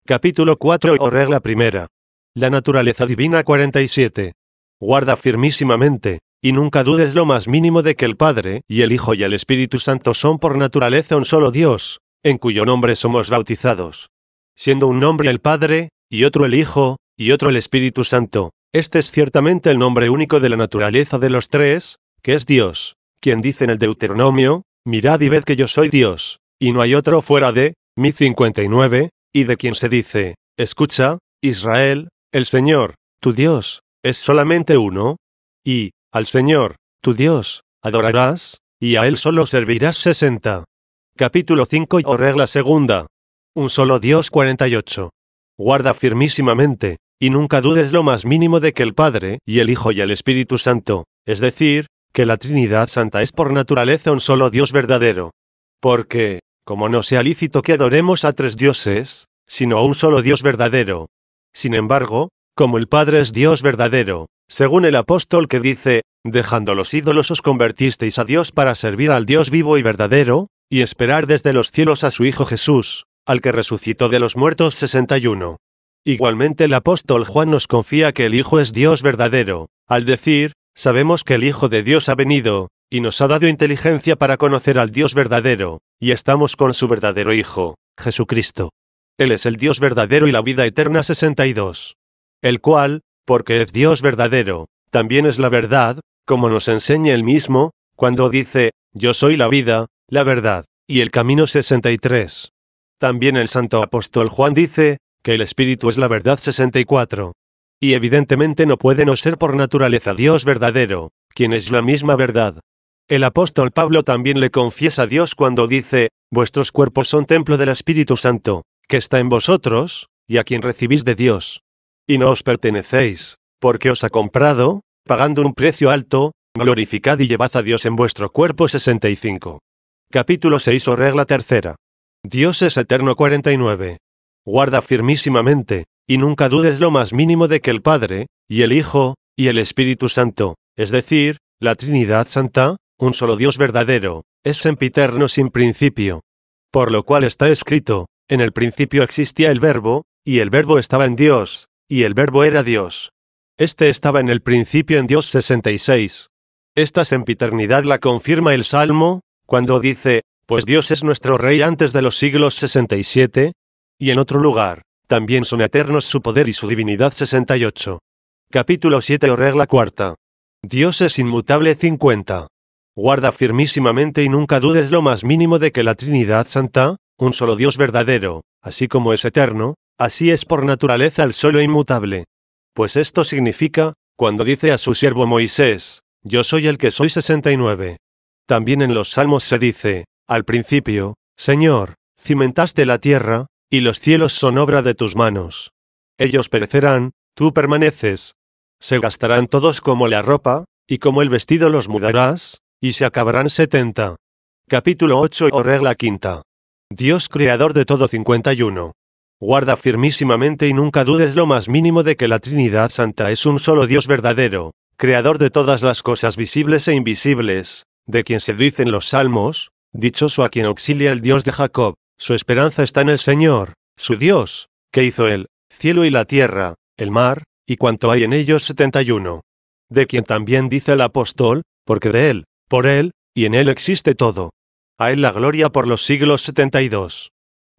Capítulo 4 o regla primera. La naturaleza divina 47. Guarda firmísimamente, y nunca dudes lo más mínimo de que el Padre, y el Hijo y el Espíritu Santo son por naturaleza un solo Dios, en cuyo nombre somos bautizados siendo un nombre el Padre, y otro el Hijo, y otro el Espíritu Santo. Este es ciertamente el nombre único de la naturaleza de los tres, que es Dios, quien dice en el Deuteronomio, mirad y ved que yo soy Dios, y no hay otro fuera de, mi 59, y de quien se dice, escucha, Israel, el Señor, tu Dios, es solamente uno, y, al Señor, tu Dios, adorarás, y a Él solo servirás 60. Capítulo 5 y regla segunda un solo Dios 48. Guarda firmísimamente, y nunca dudes lo más mínimo de que el Padre, y el Hijo y el Espíritu Santo, es decir, que la Trinidad Santa es por naturaleza un solo Dios verdadero. Porque, como no sea lícito que adoremos a tres dioses, sino a un solo Dios verdadero. Sin embargo, como el Padre es Dios verdadero, según el apóstol que dice, dejando los ídolos os convertisteis a Dios para servir al Dios vivo y verdadero, y esperar desde los cielos a su Hijo Jesús, al que resucitó de los muertos 61. Igualmente el apóstol Juan nos confía que el Hijo es Dios verdadero, al decir, sabemos que el Hijo de Dios ha venido, y nos ha dado inteligencia para conocer al Dios verdadero, y estamos con su verdadero Hijo, Jesucristo. Él es el Dios verdadero y la vida eterna 62. El cual, porque es Dios verdadero, también es la verdad, como nos enseña él mismo, cuando dice, yo soy la vida, la verdad, y el camino 63. También el santo apóstol Juan dice, que el Espíritu es la verdad 64. Y evidentemente no puede no ser por naturaleza Dios verdadero, quien es la misma verdad. El apóstol Pablo también le confiesa a Dios cuando dice, vuestros cuerpos son templo del Espíritu Santo, que está en vosotros, y a quien recibís de Dios. Y no os pertenecéis, porque os ha comprado, pagando un precio alto, glorificad y llevad a Dios en vuestro cuerpo 65. Capítulo 6 o regla tercera. Dios es eterno 49. Guarda firmísimamente, y nunca dudes lo más mínimo de que el Padre, y el Hijo, y el Espíritu Santo, es decir, la Trinidad Santa, un solo Dios verdadero, es sempiterno sin principio. Por lo cual está escrito, en el principio existía el verbo, y el verbo estaba en Dios, y el verbo era Dios. Este estaba en el principio en Dios 66. Esta sempiternidad la confirma el Salmo, cuando dice, pues Dios es nuestro Rey antes de los siglos 67, y en otro lugar, también son eternos su poder y su divinidad 68. Capítulo 7 o regla cuarta. Dios es inmutable 50. Guarda firmísimamente y nunca dudes lo más mínimo de que la Trinidad Santa, un solo Dios verdadero, así como es eterno, así es por naturaleza el solo inmutable. Pues esto significa, cuando dice a su siervo Moisés, Yo soy el que soy 69. También en los Salmos se dice, al principio, Señor, cimentaste la tierra, y los cielos son obra de tus manos. Ellos perecerán, tú permaneces. Se gastarán todos como la ropa, y como el vestido los mudarás, y se acabarán setenta. Capítulo 8 o regla quinta. Dios creador de todo 51. Guarda firmísimamente y nunca dudes lo más mínimo de que la Trinidad Santa es un solo Dios verdadero, creador de todas las cosas visibles e invisibles, de quien se dicen los salmos, Dichoso a quien auxilia el Dios de Jacob, su esperanza está en el Señor, su Dios, que hizo él, cielo y la tierra, el mar, y cuanto hay en ellos 71. De quien también dice el apóstol, porque de él, por él, y en él existe todo. A él la gloria por los siglos 72.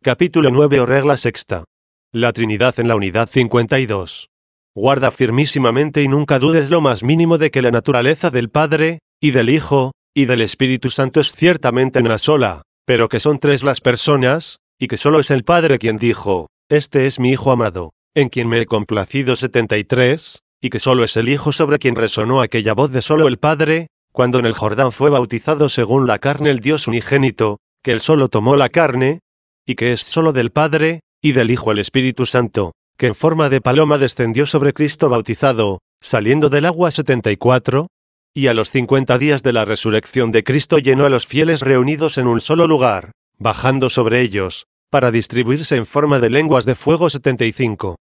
Capítulo 9 o regla sexta. La Trinidad en la unidad 52. Guarda firmísimamente y nunca dudes lo más mínimo de que la naturaleza del Padre, y del Hijo, y del Espíritu Santo es ciertamente una sola, pero que son tres las personas, y que solo es el Padre quien dijo, Este es mi Hijo amado, en quien me he complacido 73, y que solo es el Hijo sobre quien resonó aquella voz de solo el Padre, cuando en el Jordán fue bautizado según la carne el Dios unigénito, que él solo tomó la carne, y que es solo del Padre, y del Hijo el Espíritu Santo, que en forma de paloma descendió sobre Cristo bautizado, saliendo del agua 74, y a los cincuenta días de la resurrección de Cristo llenó a los fieles reunidos en un solo lugar, bajando sobre ellos, para distribuirse en forma de lenguas de fuego 75.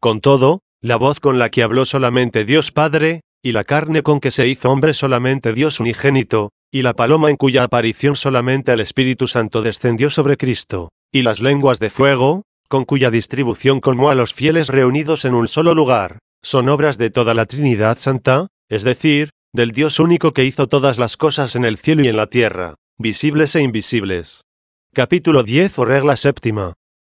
Con todo, la voz con la que habló solamente Dios Padre, y la carne con que se hizo hombre solamente Dios unigénito, y la paloma en cuya aparición solamente el Espíritu Santo descendió sobre Cristo, y las lenguas de fuego, con cuya distribución colmó a los fieles reunidos en un solo lugar, son obras de toda la Trinidad Santa, es decir, del Dios único que hizo todas las cosas en el cielo y en la tierra, visibles e invisibles. Capítulo 10 o regla séptima.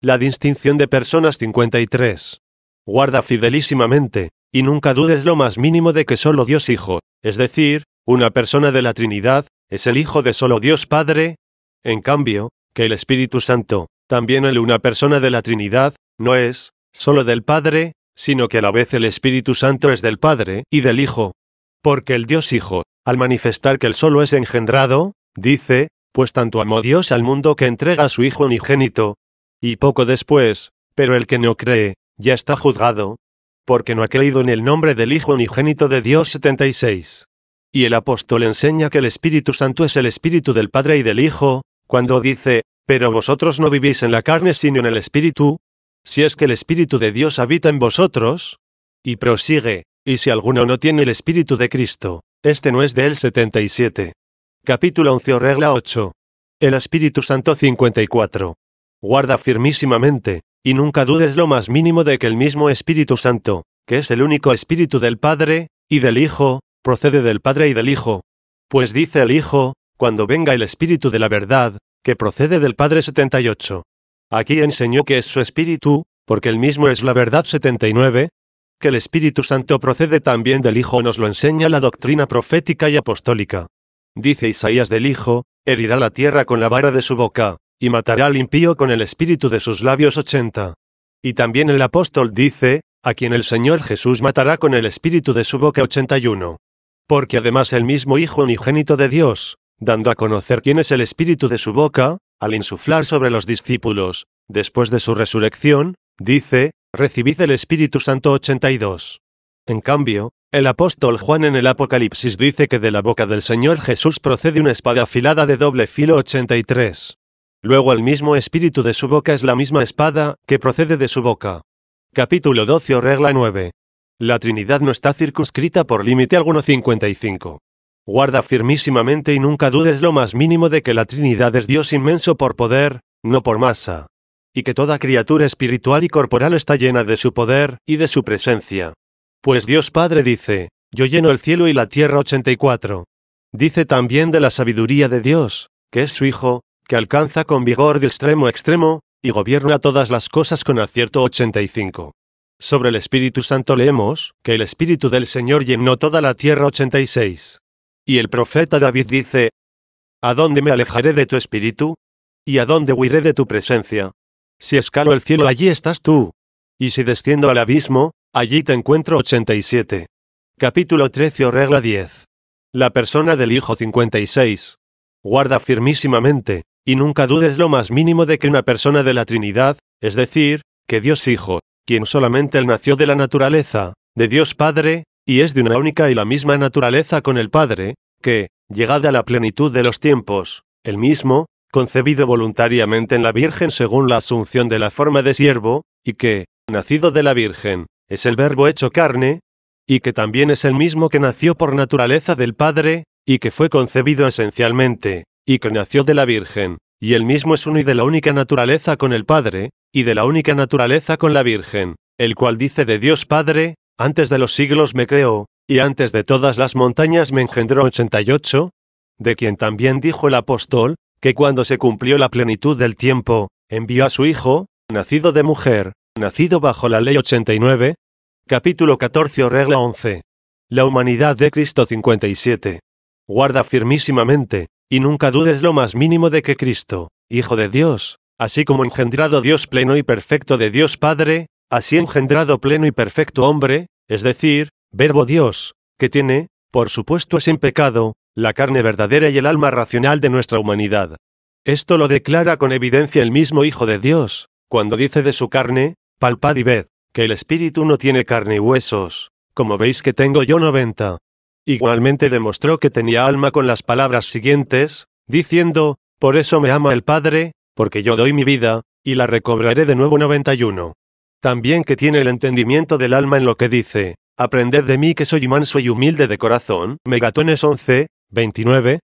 La distinción de personas 53. Guarda fidelísimamente, y nunca dudes lo más mínimo de que solo Dios Hijo, es decir, una persona de la Trinidad, es el Hijo de solo Dios Padre. En cambio, que el Espíritu Santo, también el una persona de la Trinidad, no es, solo del Padre, sino que a la vez el Espíritu Santo es del Padre y del Hijo, porque el Dios Hijo, al manifestar que él solo es engendrado, dice, pues tanto amó Dios al mundo que entrega a su Hijo unigénito. Y poco después, pero el que no cree, ya está juzgado, porque no ha creído en el nombre del Hijo unigénito de Dios 76. Y el apóstol enseña que el Espíritu Santo es el Espíritu del Padre y del Hijo, cuando dice, pero vosotros no vivís en la carne sino en el Espíritu, si es que el Espíritu de Dios habita en vosotros. Y prosigue, y si alguno no tiene el Espíritu de Cristo, este no es de él 77. Capítulo 11 regla 8. El Espíritu Santo 54. Guarda firmísimamente, y nunca dudes lo más mínimo de que el mismo Espíritu Santo, que es el único Espíritu del Padre, y del Hijo, procede del Padre y del Hijo. Pues dice el Hijo, cuando venga el Espíritu de la verdad, que procede del Padre 78. Aquí enseñó que es su Espíritu, porque el mismo es la verdad 79, que el Espíritu Santo procede también del Hijo nos lo enseña la doctrina profética y apostólica. Dice Isaías del Hijo, herirá la tierra con la vara de su boca, y matará al impío con el espíritu de sus labios 80. Y también el apóstol dice, a quien el Señor Jesús matará con el espíritu de su boca 81. Porque además el mismo Hijo unigénito de Dios, dando a conocer quién es el espíritu de su boca, al insuflar sobre los discípulos, después de su resurrección, dice, recibid el Espíritu Santo 82. En cambio, el apóstol Juan en el Apocalipsis dice que de la boca del Señor Jesús procede una espada afilada de doble filo 83. Luego el mismo espíritu de su boca es la misma espada que procede de su boca. Capítulo 12 regla 9. La Trinidad no está circunscrita por límite alguno 55. Guarda firmísimamente y nunca dudes lo más mínimo de que la Trinidad es Dios inmenso por poder, no por masa y que toda criatura espiritual y corporal está llena de su poder y de su presencia. Pues Dios Padre dice, yo lleno el cielo y la tierra 84. Dice también de la sabiduría de Dios, que es su Hijo, que alcanza con vigor de extremo a extremo, y gobierna todas las cosas con acierto 85. Sobre el Espíritu Santo leemos, que el Espíritu del Señor llenó toda la tierra 86. Y el profeta David dice, ¿A dónde me alejaré de tu espíritu? ¿Y a dónde huiré de tu presencia? Si escalo el cielo, allí estás tú. Y si desciendo al abismo, allí te encuentro 87. Capítulo 13 o regla 10. La persona del Hijo 56. Guarda firmísimamente, y nunca dudes lo más mínimo de que una persona de la Trinidad, es decir, que Dios Hijo, quien solamente él nació de la naturaleza, de Dios Padre, y es de una única y la misma naturaleza con el Padre, que, llegada a la plenitud de los tiempos, el mismo, concebido voluntariamente en la Virgen según la asunción de la forma de siervo, y que, nacido de la Virgen, es el verbo hecho carne, y que también es el mismo que nació por naturaleza del Padre, y que fue concebido esencialmente, y que nació de la Virgen, y el mismo es uno y de la única naturaleza con el Padre, y de la única naturaleza con la Virgen, el cual dice de Dios Padre, antes de los siglos me creó, y antes de todas las montañas me engendró 88, de quien también dijo el apóstol, que cuando se cumplió la plenitud del tiempo, envió a su hijo, nacido de mujer, nacido bajo la ley 89, capítulo 14 regla 11. La humanidad de Cristo 57. Guarda firmísimamente, y nunca dudes lo más mínimo de que Cristo, Hijo de Dios, así como engendrado Dios pleno y perfecto de Dios Padre, así engendrado pleno y perfecto hombre, es decir, verbo Dios, que tiene, por supuesto es sin pecado, la carne verdadera y el alma racional de nuestra humanidad. Esto lo declara con evidencia el mismo Hijo de Dios, cuando dice de su carne, palpad y ved, que el espíritu no tiene carne y huesos, como veis que tengo yo noventa. Igualmente demostró que tenía alma con las palabras siguientes, diciendo, por eso me ama el Padre, porque yo doy mi vida, y la recobraré de nuevo 91. También que tiene el entendimiento del alma en lo que dice, aprended de mí que soy manso y humilde de corazón, Megatones 11, 29.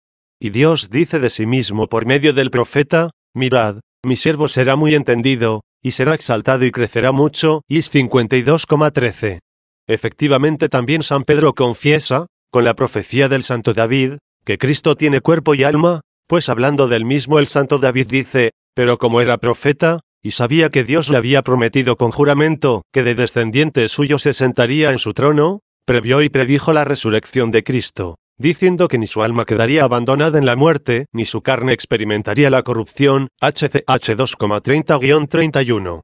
Y Dios dice de sí mismo por medio del profeta, mirad, mi siervo será muy entendido, y será exaltado y crecerá mucho, Is 52,13. Efectivamente también San Pedro confiesa, con la profecía del santo David, que Cristo tiene cuerpo y alma, pues hablando del mismo el santo David dice, pero como era profeta, y sabía que Dios le había prometido con juramento que de descendiente suyo se sentaría en su trono, previó y predijo la resurrección de Cristo diciendo que ni su alma quedaría abandonada en la muerte, ni su carne experimentaría la corrupción. HCH 2,30-31.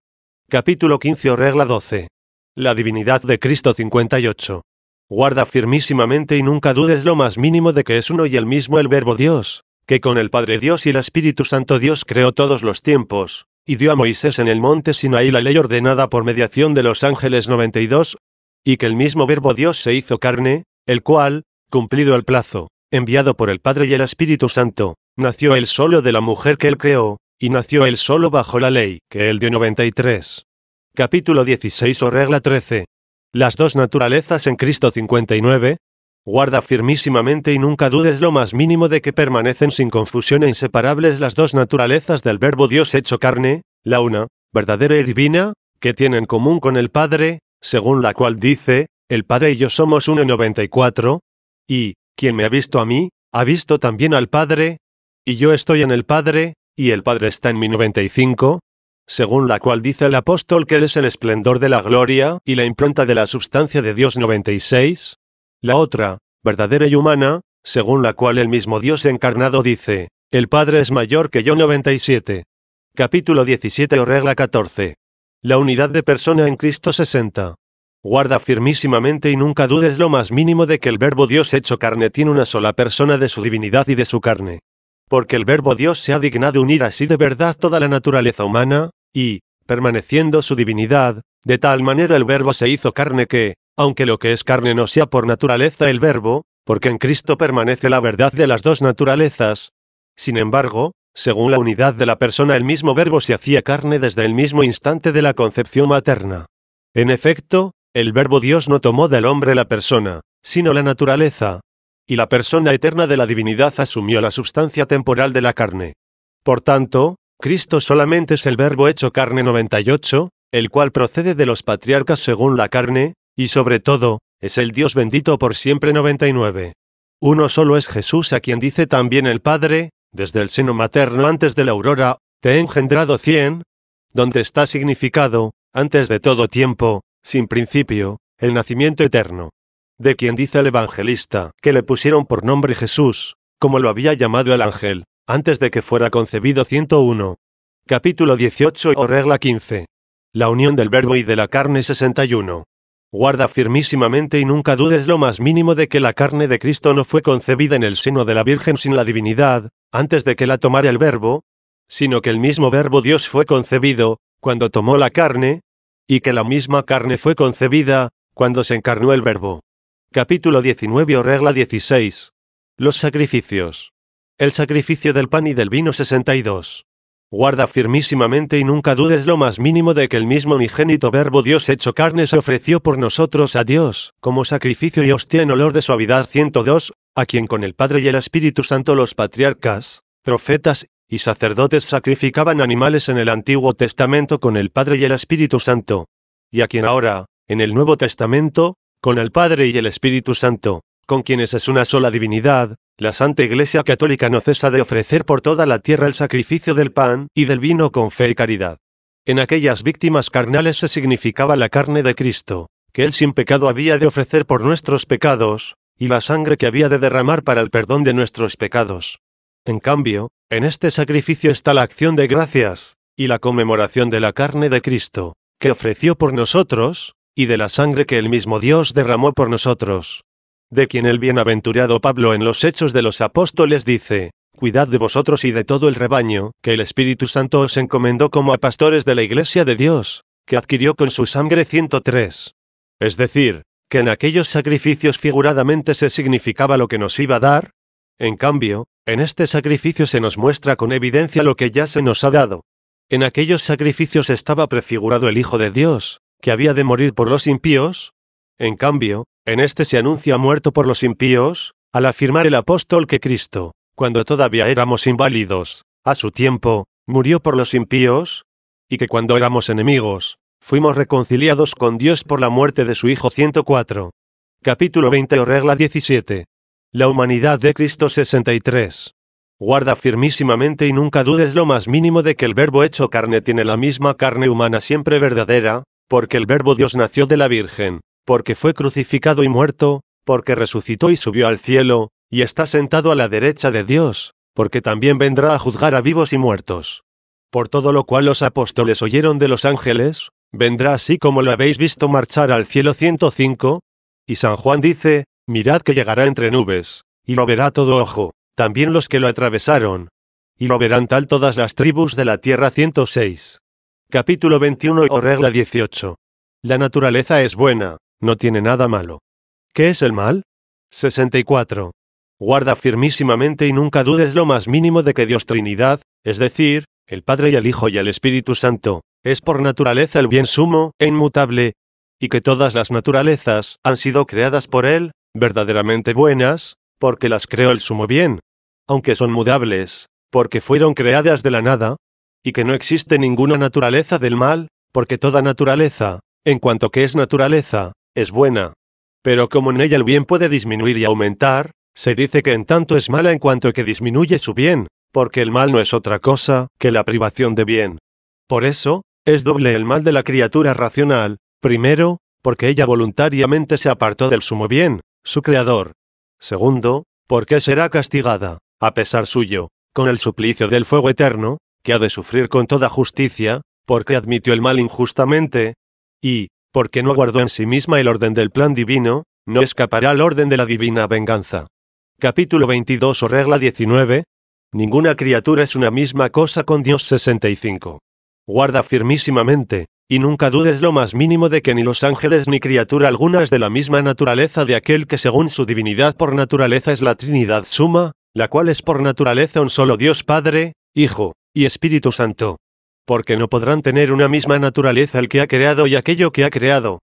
Capítulo 15 Regla 12. La divinidad de Cristo 58. Guarda firmísimamente y nunca dudes lo más mínimo de que es uno y el mismo el Verbo Dios, que con el Padre Dios y el Espíritu Santo Dios creó todos los tiempos, y dio a Moisés en el monte ahí la ley ordenada por mediación de los ángeles 92, y que el mismo Verbo Dios se hizo carne, el cual, Cumplido el plazo, enviado por el Padre y el Espíritu Santo, nació él solo de la mujer que él creó, y nació él solo bajo la ley que él dio 93. Capítulo 16 o regla 13. Las dos naturalezas en Cristo 59. Guarda firmísimamente y nunca dudes lo más mínimo de que permanecen sin confusión e inseparables las dos naturalezas del Verbo Dios hecho carne, la una, verdadera y divina, que tiene en común con el Padre, según la cual dice, el Padre y yo somos uno 94, y, quien me ha visto a mí, ha visto también al Padre, y yo estoy en el Padre, y el Padre está en mí. 95, según la cual dice el apóstol que eres el esplendor de la gloria y la impronta de la substancia de Dios 96. La otra, verdadera y humana, según la cual el mismo Dios encarnado dice, el Padre es mayor que yo 97. Capítulo 17 o regla 14. La unidad de persona en Cristo 60. Guarda firmísimamente y nunca dudes lo más mínimo de que el Verbo Dios hecho carne tiene una sola persona de su divinidad y de su carne. Porque el Verbo Dios se ha dignado unir así de verdad toda la naturaleza humana, y, permaneciendo su divinidad, de tal manera el Verbo se hizo carne que, aunque lo que es carne no sea por naturaleza el Verbo, porque en Cristo permanece la verdad de las dos naturalezas. Sin embargo, según la unidad de la persona, el mismo verbo se hacía carne desde el mismo instante de la concepción materna. En efecto, el verbo Dios no tomó del hombre la persona, sino la naturaleza. Y la persona eterna de la divinidad asumió la sustancia temporal de la carne. Por tanto, Cristo solamente es el verbo hecho carne 98, el cual procede de los patriarcas según la carne, y sobre todo, es el Dios bendito por siempre 99. Uno solo es Jesús a quien dice también el Padre, desde el seno materno antes de la aurora, te he engendrado cien, donde está significado, antes de todo tiempo, sin principio, el nacimiento eterno. De quien dice el evangelista, que le pusieron por nombre Jesús, como lo había llamado el ángel, antes de que fuera concebido 101. Capítulo 18 o regla 15. La unión del verbo y de la carne 61. Guarda firmísimamente y nunca dudes lo más mínimo de que la carne de Cristo no fue concebida en el seno de la Virgen sin la divinidad, antes de que la tomara el verbo, sino que el mismo verbo Dios fue concebido, cuando tomó la carne, y que la misma carne fue concebida, cuando se encarnó el Verbo. Capítulo 19 o regla 16. Los sacrificios. El sacrificio del pan y del vino 62. Guarda firmísimamente y nunca dudes lo más mínimo de que el mismo unigénito Verbo Dios hecho carne se ofreció por nosotros a Dios, como sacrificio y hostia en olor de suavidad 102, a quien con el Padre y el Espíritu Santo los patriarcas, profetas y sacerdotes sacrificaban animales en el Antiguo Testamento con el Padre y el Espíritu Santo, y a quien ahora, en el Nuevo Testamento, con el Padre y el Espíritu Santo, con quienes es una sola divinidad, la Santa Iglesia Católica no cesa de ofrecer por toda la tierra el sacrificio del pan y del vino con fe y caridad. En aquellas víctimas carnales se significaba la carne de Cristo, que Él sin pecado había de ofrecer por nuestros pecados, y la sangre que había de derramar para el perdón de nuestros pecados. En cambio, en este sacrificio está la acción de gracias, y la conmemoración de la carne de Cristo, que ofreció por nosotros, y de la sangre que el mismo Dios derramó por nosotros. De quien el bienaventurado Pablo en los Hechos de los Apóstoles dice, Cuidad de vosotros y de todo el rebaño, que el Espíritu Santo os encomendó como a pastores de la Iglesia de Dios, que adquirió con su sangre 103. Es decir, que en aquellos sacrificios figuradamente se significaba lo que nos iba a dar, en cambio, en este sacrificio se nos muestra con evidencia lo que ya se nos ha dado. En aquellos sacrificios estaba prefigurado el Hijo de Dios, que había de morir por los impíos. En cambio, en este se anuncia muerto por los impíos, al afirmar el apóstol que Cristo, cuando todavía éramos inválidos, a su tiempo, murió por los impíos, y que cuando éramos enemigos, fuimos reconciliados con Dios por la muerte de su Hijo 104. Capítulo 20 o regla 17. La humanidad de Cristo 63. Guarda firmísimamente y nunca dudes lo más mínimo de que el verbo hecho carne tiene la misma carne humana siempre verdadera, porque el verbo Dios nació de la Virgen, porque fue crucificado y muerto, porque resucitó y subió al cielo, y está sentado a la derecha de Dios, porque también vendrá a juzgar a vivos y muertos. Por todo lo cual los apóstoles oyeron de los ángeles, vendrá así como lo habéis visto marchar al cielo 105. Y San Juan dice, Mirad que llegará entre nubes, y lo verá todo ojo, también los que lo atravesaron. Y lo verán tal todas las tribus de la tierra 106. Capítulo 21 o regla 18. La naturaleza es buena, no tiene nada malo. ¿Qué es el mal? 64. Guarda firmísimamente y nunca dudes lo más mínimo de que Dios Trinidad, es decir, el Padre y el Hijo y el Espíritu Santo, es por naturaleza el bien sumo e inmutable, y que todas las naturalezas han sido creadas por Él, verdaderamente buenas, porque las creó el sumo bien, aunque son mudables, porque fueron creadas de la nada, y que no existe ninguna naturaleza del mal, porque toda naturaleza, en cuanto que es naturaleza, es buena. Pero como en ella el bien puede disminuir y aumentar, se dice que en tanto es mala en cuanto que disminuye su bien, porque el mal no es otra cosa que la privación de bien. Por eso, es doble el mal de la criatura racional, primero, porque ella voluntariamente se apartó del sumo bien, su Creador. Segundo, qué será castigada, a pesar suyo, con el suplicio del fuego eterno, que ha de sufrir con toda justicia, porque admitió el mal injustamente. Y, porque no guardó en sí misma el orden del plan divino, no escapará al orden de la divina venganza. Capítulo 22 o regla 19. Ninguna criatura es una misma cosa con Dios 65. Guarda firmísimamente, y nunca dudes lo más mínimo de que ni los ángeles ni criatura alguna es de la misma naturaleza de aquel que según su divinidad por naturaleza es la Trinidad Suma, la cual es por naturaleza un solo Dios Padre, Hijo, y Espíritu Santo. Porque no podrán tener una misma naturaleza el que ha creado y aquello que ha creado.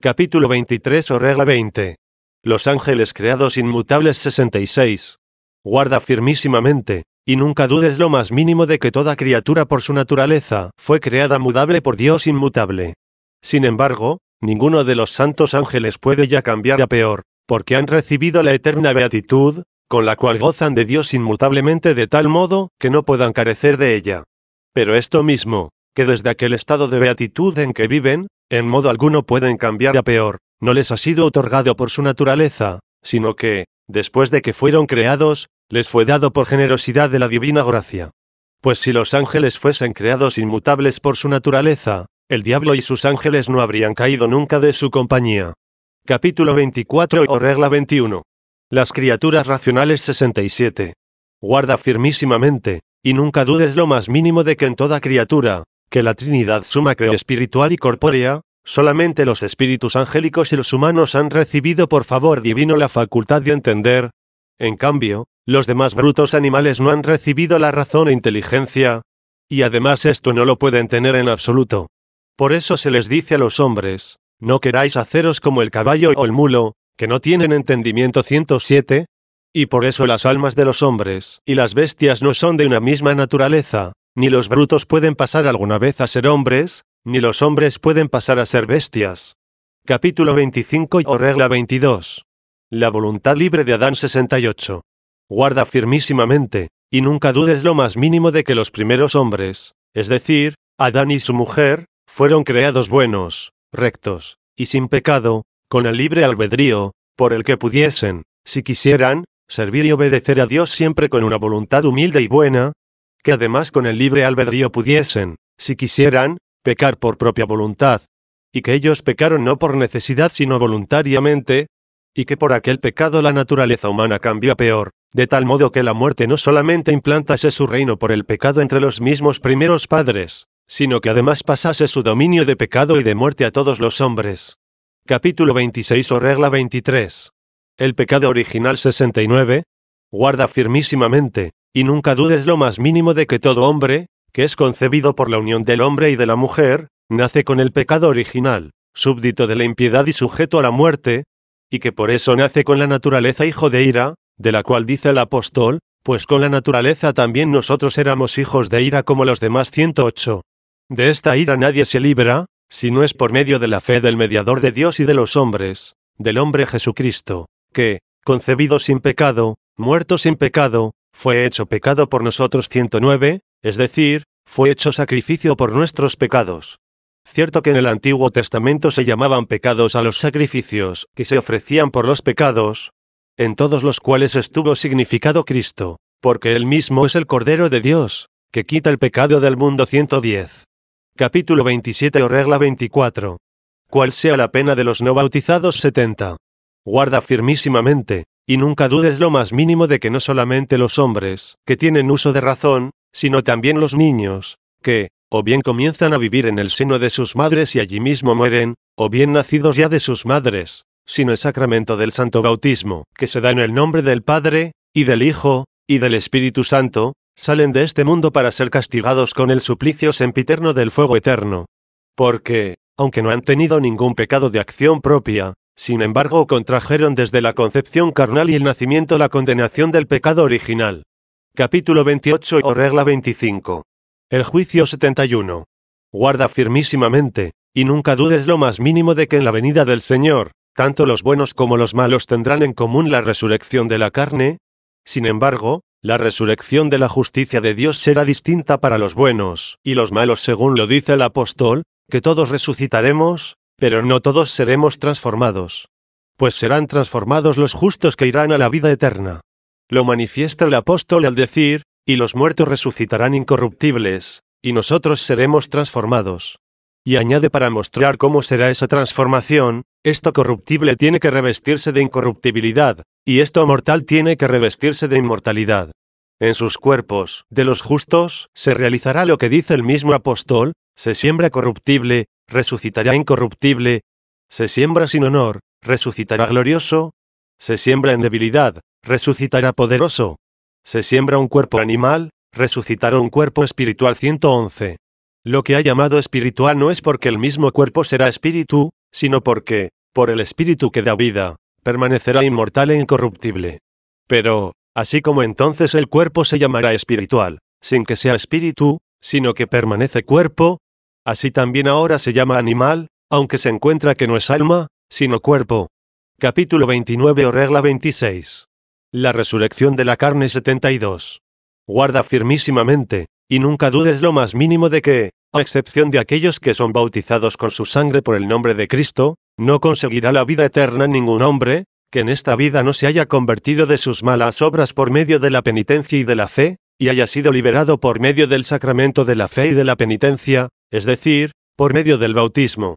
Capítulo 23 o regla 20. Los ángeles creados inmutables 66. Guarda firmísimamente, y nunca dudes lo más mínimo de que toda criatura por su naturaleza fue creada mudable por Dios inmutable. Sin embargo, ninguno de los santos ángeles puede ya cambiar a peor, porque han recibido la eterna beatitud, con la cual gozan de Dios inmutablemente de tal modo que no puedan carecer de ella. Pero esto mismo, que desde aquel estado de beatitud en que viven, en modo alguno pueden cambiar a peor, no les ha sido otorgado por su naturaleza, sino que, después de que fueron creados, les fue dado por generosidad de la divina gracia. Pues si los ángeles fuesen creados inmutables por su naturaleza, el diablo y sus ángeles no habrían caído nunca de su compañía. Capítulo 24 o regla 21. Las criaturas racionales 67. Guarda firmísimamente, y nunca dudes lo más mínimo de que en toda criatura, que la Trinidad suma creo espiritual y corpórea, solamente los espíritus angélicos y los humanos han recibido por favor divino la facultad de entender, en cambio, los demás brutos animales no han recibido la razón e inteligencia, y además esto no lo pueden tener en absoluto. Por eso se les dice a los hombres, no queráis haceros como el caballo o el mulo, que no tienen entendimiento 107, y por eso las almas de los hombres y las bestias no son de una misma naturaleza, ni los brutos pueden pasar alguna vez a ser hombres, ni los hombres pueden pasar a ser bestias. Capítulo 25 o regla 22. La voluntad libre de Adán 68. Guarda firmísimamente, y nunca dudes lo más mínimo de que los primeros hombres, es decir, Adán y su mujer, fueron creados buenos, rectos, y sin pecado, con el libre albedrío, por el que pudiesen, si quisieran, servir y obedecer a Dios siempre con una voluntad humilde y buena, que además con el libre albedrío pudiesen, si quisieran, pecar por propia voluntad, y que ellos pecaron no por necesidad sino voluntariamente, y que por aquel pecado la naturaleza humana cambió a peor, de tal modo que la muerte no solamente implantase su reino por el pecado entre los mismos primeros padres, sino que además pasase su dominio de pecado y de muerte a todos los hombres. Capítulo 26 o regla 23. El pecado original 69. Guarda firmísimamente, y nunca dudes lo más mínimo de que todo hombre, que es concebido por la unión del hombre y de la mujer, nace con el pecado original, súbdito de la impiedad y sujeto a la muerte, y que por eso nace con la naturaleza hijo de ira, de la cual dice el apóstol, pues con la naturaleza también nosotros éramos hijos de ira como los demás 108. De esta ira nadie se libra, si no es por medio de la fe del mediador de Dios y de los hombres, del hombre Jesucristo, que, concebido sin pecado, muerto sin pecado, fue hecho pecado por nosotros 109, es decir, fue hecho sacrificio por nuestros pecados. Cierto que en el Antiguo Testamento se llamaban pecados a los sacrificios que se ofrecían por los pecados, en todos los cuales estuvo significado Cristo, porque él mismo es el Cordero de Dios, que quita el pecado del mundo 110. Capítulo 27 o regla 24. Cual sea la pena de los no bautizados 70. Guarda firmísimamente, y nunca dudes lo más mínimo de que no solamente los hombres, que tienen uso de razón, sino también los niños, que, o bien comienzan a vivir en el seno de sus madres y allí mismo mueren, o bien nacidos ya de sus madres, sino el sacramento del santo bautismo, que se da en el nombre del Padre, y del Hijo, y del Espíritu Santo, salen de este mundo para ser castigados con el suplicio sempiterno del fuego eterno. Porque, aunque no han tenido ningún pecado de acción propia, sin embargo contrajeron desde la concepción carnal y el nacimiento la condenación del pecado original. Capítulo 28 o regla 25. El juicio 71. Guarda firmísimamente, y nunca dudes lo más mínimo de que en la venida del Señor, tanto los buenos como los malos tendrán en común la resurrección de la carne. Sin embargo, la resurrección de la justicia de Dios será distinta para los buenos y los malos, según lo dice el apóstol, que todos resucitaremos, pero no todos seremos transformados. Pues serán transformados los justos que irán a la vida eterna. Lo manifiesta el apóstol al decir, y los muertos resucitarán incorruptibles, y nosotros seremos transformados. Y añade para mostrar cómo será esa transformación, esto corruptible tiene que revestirse de incorruptibilidad, y esto mortal tiene que revestirse de inmortalidad. En sus cuerpos, de los justos, se realizará lo que dice el mismo apóstol, se siembra corruptible, resucitará incorruptible, se siembra sin honor, resucitará glorioso, se siembra en debilidad, resucitará poderoso. Se siembra un cuerpo animal, resucitará un cuerpo espiritual 111. Lo que ha llamado espiritual no es porque el mismo cuerpo será espíritu, sino porque, por el espíritu que da vida, permanecerá inmortal e incorruptible. Pero, así como entonces el cuerpo se llamará espiritual, sin que sea espíritu, sino que permanece cuerpo, así también ahora se llama animal, aunque se encuentra que no es alma, sino cuerpo. Capítulo 29 o regla 26. La resurrección de la carne 72. Guarda firmísimamente, y nunca dudes lo más mínimo de que, a excepción de aquellos que son bautizados con su sangre por el nombre de Cristo, no conseguirá la vida eterna ningún hombre, que en esta vida no se haya convertido de sus malas obras por medio de la penitencia y de la fe, y haya sido liberado por medio del sacramento de la fe y de la penitencia, es decir, por medio del bautismo.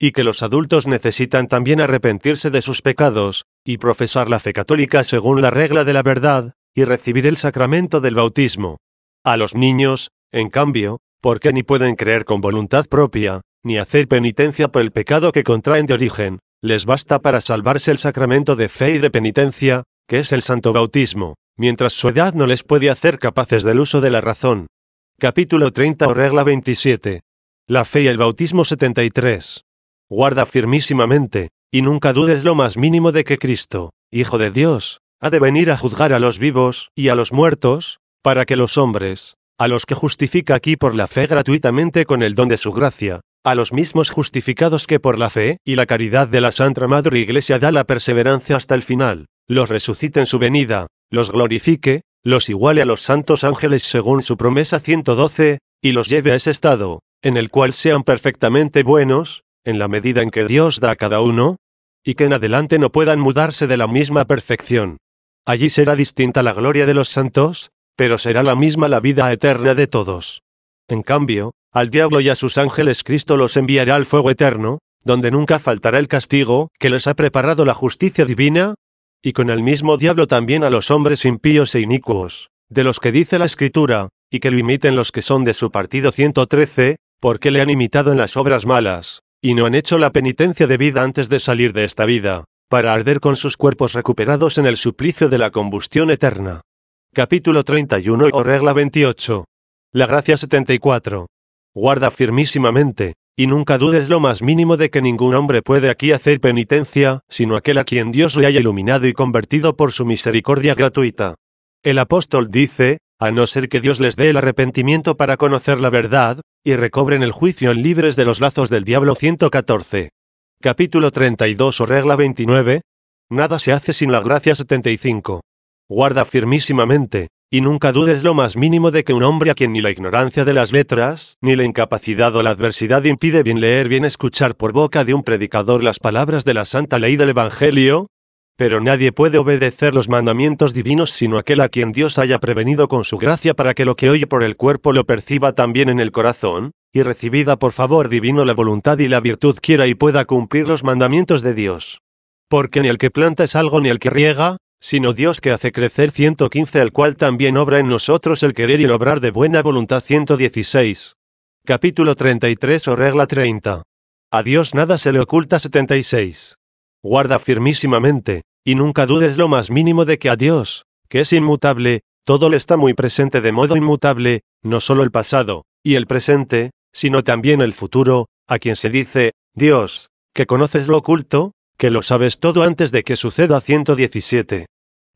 Y que los adultos necesitan también arrepentirse de sus pecados, y profesar la fe católica según la regla de la verdad, y recibir el sacramento del bautismo. A los niños, en cambio, porque ni pueden creer con voluntad propia, ni hacer penitencia por el pecado que contraen de origen, les basta para salvarse el sacramento de fe y de penitencia, que es el santo bautismo, mientras su edad no les puede hacer capaces del uso de la razón. Capítulo 30 o regla 27. La fe y el bautismo 73. Guarda firmísimamente, y nunca dudes lo más mínimo de que Cristo, Hijo de Dios, ha de venir a juzgar a los vivos y a los muertos, para que los hombres, a los que justifica aquí por la fe gratuitamente con el don de su gracia, a los mismos justificados que por la fe y la caridad de la Santa Madre Iglesia da la perseverancia hasta el final, los resucite en su venida, los glorifique, los iguale a los santos ángeles según su promesa 112, y los lleve a ese estado, en el cual sean perfectamente buenos, en la medida en que Dios da a cada uno, y que en adelante no puedan mudarse de la misma perfección. Allí será distinta la gloria de los santos, pero será la misma la vida eterna de todos. En cambio, al diablo y a sus ángeles Cristo los enviará al fuego eterno, donde nunca faltará el castigo que les ha preparado la justicia divina, y con el mismo diablo también a los hombres impíos e inicuos, de los que dice la Escritura, y que lo imiten los que son de su partido 113, porque le han imitado en las obras malas y no han hecho la penitencia debida antes de salir de esta vida, para arder con sus cuerpos recuperados en el suplicio de la combustión eterna. Capítulo 31 o regla 28. La gracia 74. Guarda firmísimamente, y nunca dudes lo más mínimo de que ningún hombre puede aquí hacer penitencia, sino aquel a quien Dios le haya iluminado y convertido por su misericordia gratuita. El apóstol dice, a no ser que Dios les dé el arrepentimiento para conocer la verdad, y recobren el juicio en libres de los lazos del diablo 114. Capítulo 32 o regla 29. Nada se hace sin la gracia 75. Guarda firmísimamente, y nunca dudes lo más mínimo de que un hombre a quien ni la ignorancia de las letras, ni la incapacidad o la adversidad impide bien leer, bien escuchar por boca de un predicador las palabras de la santa ley del Evangelio, pero nadie puede obedecer los mandamientos divinos sino aquel a quien Dios haya prevenido con su gracia para que lo que oye por el cuerpo lo perciba también en el corazón, y recibida por favor divino la voluntad y la virtud quiera y pueda cumplir los mandamientos de Dios. Porque ni el que planta es algo ni el que riega, sino Dios que hace crecer 115 al cual también obra en nosotros el querer y el obrar de buena voluntad 116. Capítulo 33 o regla 30. A Dios nada se le oculta 76. Guarda firmísimamente, y nunca dudes lo más mínimo de que a Dios, que es inmutable, todo le está muy presente de modo inmutable, no solo el pasado, y el presente, sino también el futuro, a quien se dice, Dios, que conoces lo oculto, que lo sabes todo antes de que suceda 117.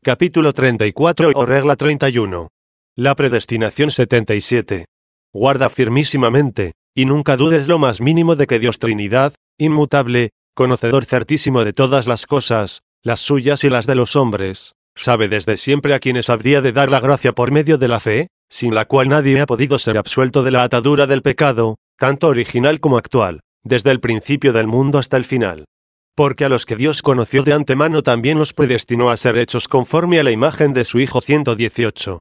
Capítulo 34 o regla 31. La predestinación 77. Guarda firmísimamente, y nunca dudes lo más mínimo de que Dios Trinidad, inmutable, conocedor certísimo de todas las cosas, las suyas y las de los hombres, sabe desde siempre a quienes habría de dar la gracia por medio de la fe, sin la cual nadie ha podido ser absuelto de la atadura del pecado, tanto original como actual, desde el principio del mundo hasta el final. Porque a los que Dios conoció de antemano también los predestinó a ser hechos conforme a la imagen de su Hijo 118.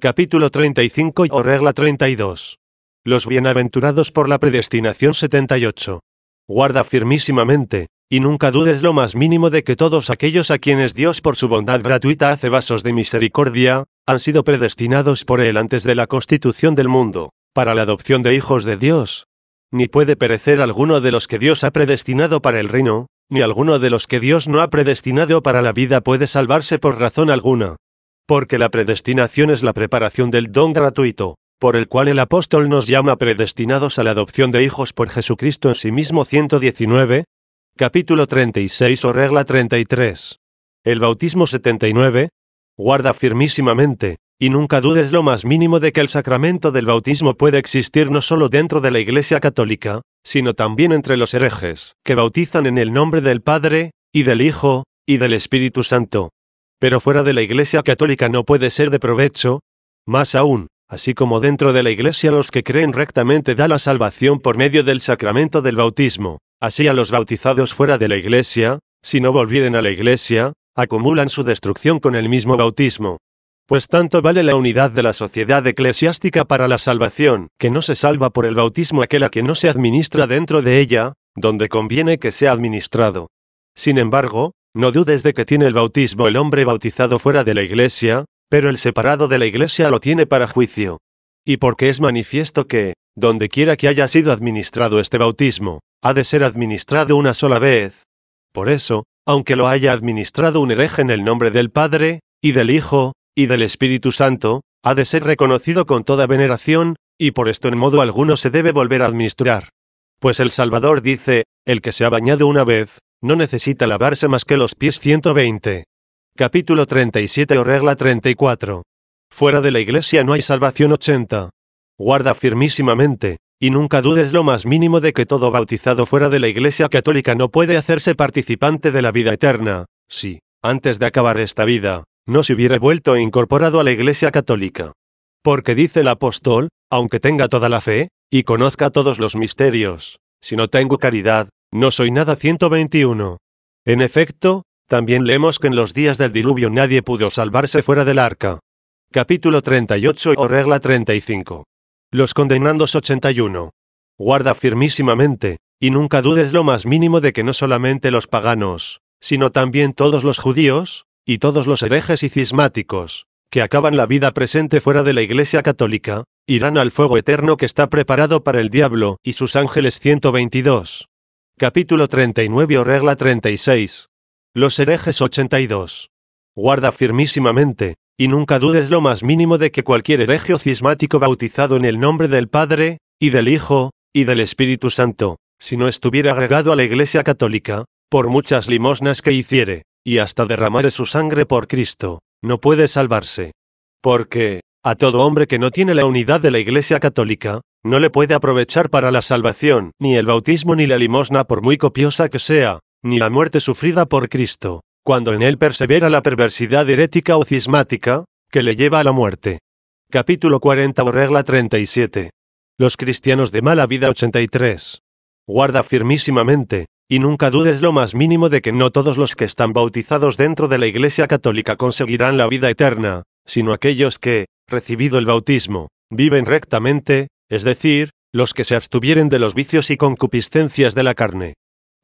Capítulo 35 o regla 32. Los bienaventurados por la predestinación 78. Guarda firmísimamente, y nunca dudes lo más mínimo de que todos aquellos a quienes Dios por su bondad gratuita hace vasos de misericordia, han sido predestinados por Él antes de la constitución del mundo, para la adopción de hijos de Dios. Ni puede perecer alguno de los que Dios ha predestinado para el reino, ni alguno de los que Dios no ha predestinado para la vida puede salvarse por razón alguna. Porque la predestinación es la preparación del don gratuito, por el cual el apóstol nos llama predestinados a la adopción de hijos por Jesucristo en sí mismo 119, Capítulo 36 o regla 33. El bautismo 79. Guarda firmísimamente, y nunca dudes lo más mínimo de que el sacramento del bautismo puede existir no solo dentro de la Iglesia Católica, sino también entre los herejes, que bautizan en el nombre del Padre, y del Hijo, y del Espíritu Santo. Pero fuera de la Iglesia Católica no puede ser de provecho. Más aún, así como dentro de la Iglesia los que creen rectamente da la salvación por medio del sacramento del bautismo, Así a los bautizados fuera de la iglesia, si no volvieren a la iglesia, acumulan su destrucción con el mismo bautismo. Pues tanto vale la unidad de la sociedad eclesiástica para la salvación, que no se salva por el bautismo aquel a que no se administra dentro de ella, donde conviene que sea administrado. Sin embargo, no dudes de que tiene el bautismo el hombre bautizado fuera de la iglesia, pero el separado de la iglesia lo tiene para juicio. Y porque es manifiesto que, donde quiera que haya sido administrado este bautismo, ha de ser administrado una sola vez. Por eso, aunque lo haya administrado un hereje en el nombre del Padre, y del Hijo, y del Espíritu Santo, ha de ser reconocido con toda veneración, y por esto en modo alguno se debe volver a administrar. Pues el Salvador dice, el que se ha bañado una vez, no necesita lavarse más que los pies 120. Capítulo 37 o regla 34. Fuera de la iglesia no hay salvación 80. Guarda firmísimamente, y nunca dudes lo más mínimo de que todo bautizado fuera de la Iglesia Católica no puede hacerse participante de la vida eterna, si, antes de acabar esta vida, no se hubiera vuelto e incorporado a la Iglesia Católica. Porque dice el apóstol, aunque tenga toda la fe, y conozca todos los misterios, si no tengo caridad, no soy nada 121. En efecto, también leemos que en los días del diluvio nadie pudo salvarse fuera del arca. Capítulo 38 o regla 35. Los condenandos 81. Guarda firmísimamente, y nunca dudes lo más mínimo de que no solamente los paganos, sino también todos los judíos, y todos los herejes y cismáticos, que acaban la vida presente fuera de la Iglesia Católica, irán al fuego eterno que está preparado para el diablo y sus ángeles 122. Capítulo 39 o regla 36. Los herejes 82. Guarda firmísimamente, y nunca dudes lo más mínimo de que cualquier heregio cismático bautizado en el nombre del Padre, y del Hijo, y del Espíritu Santo, si no estuviera agregado a la Iglesia Católica, por muchas limosnas que hiciere, y hasta derramare su sangre por Cristo, no puede salvarse. Porque, a todo hombre que no tiene la unidad de la Iglesia Católica, no le puede aprovechar para la salvación, ni el bautismo ni la limosna por muy copiosa que sea, ni la muerte sufrida por Cristo cuando en él persevera la perversidad herética o cismática, que le lleva a la muerte. Capítulo 40 o regla 37. Los cristianos de mala vida 83. Guarda firmísimamente, y nunca dudes lo más mínimo de que no todos los que están bautizados dentro de la Iglesia Católica conseguirán la vida eterna, sino aquellos que, recibido el bautismo, viven rectamente, es decir, los que se abstuvieren de los vicios y concupiscencias de la carne.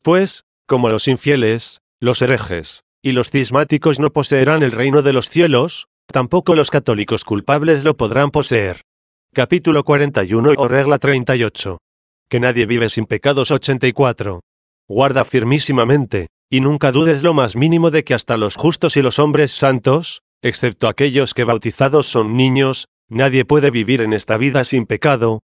Pues, como los infieles, los herejes, y los cismáticos no poseerán el reino de los cielos, tampoco los católicos culpables lo podrán poseer. Capítulo 41 o regla 38. Que nadie vive sin pecados 84. Guarda firmísimamente, y nunca dudes lo más mínimo de que hasta los justos y los hombres santos, excepto aquellos que bautizados son niños, nadie puede vivir en esta vida sin pecado,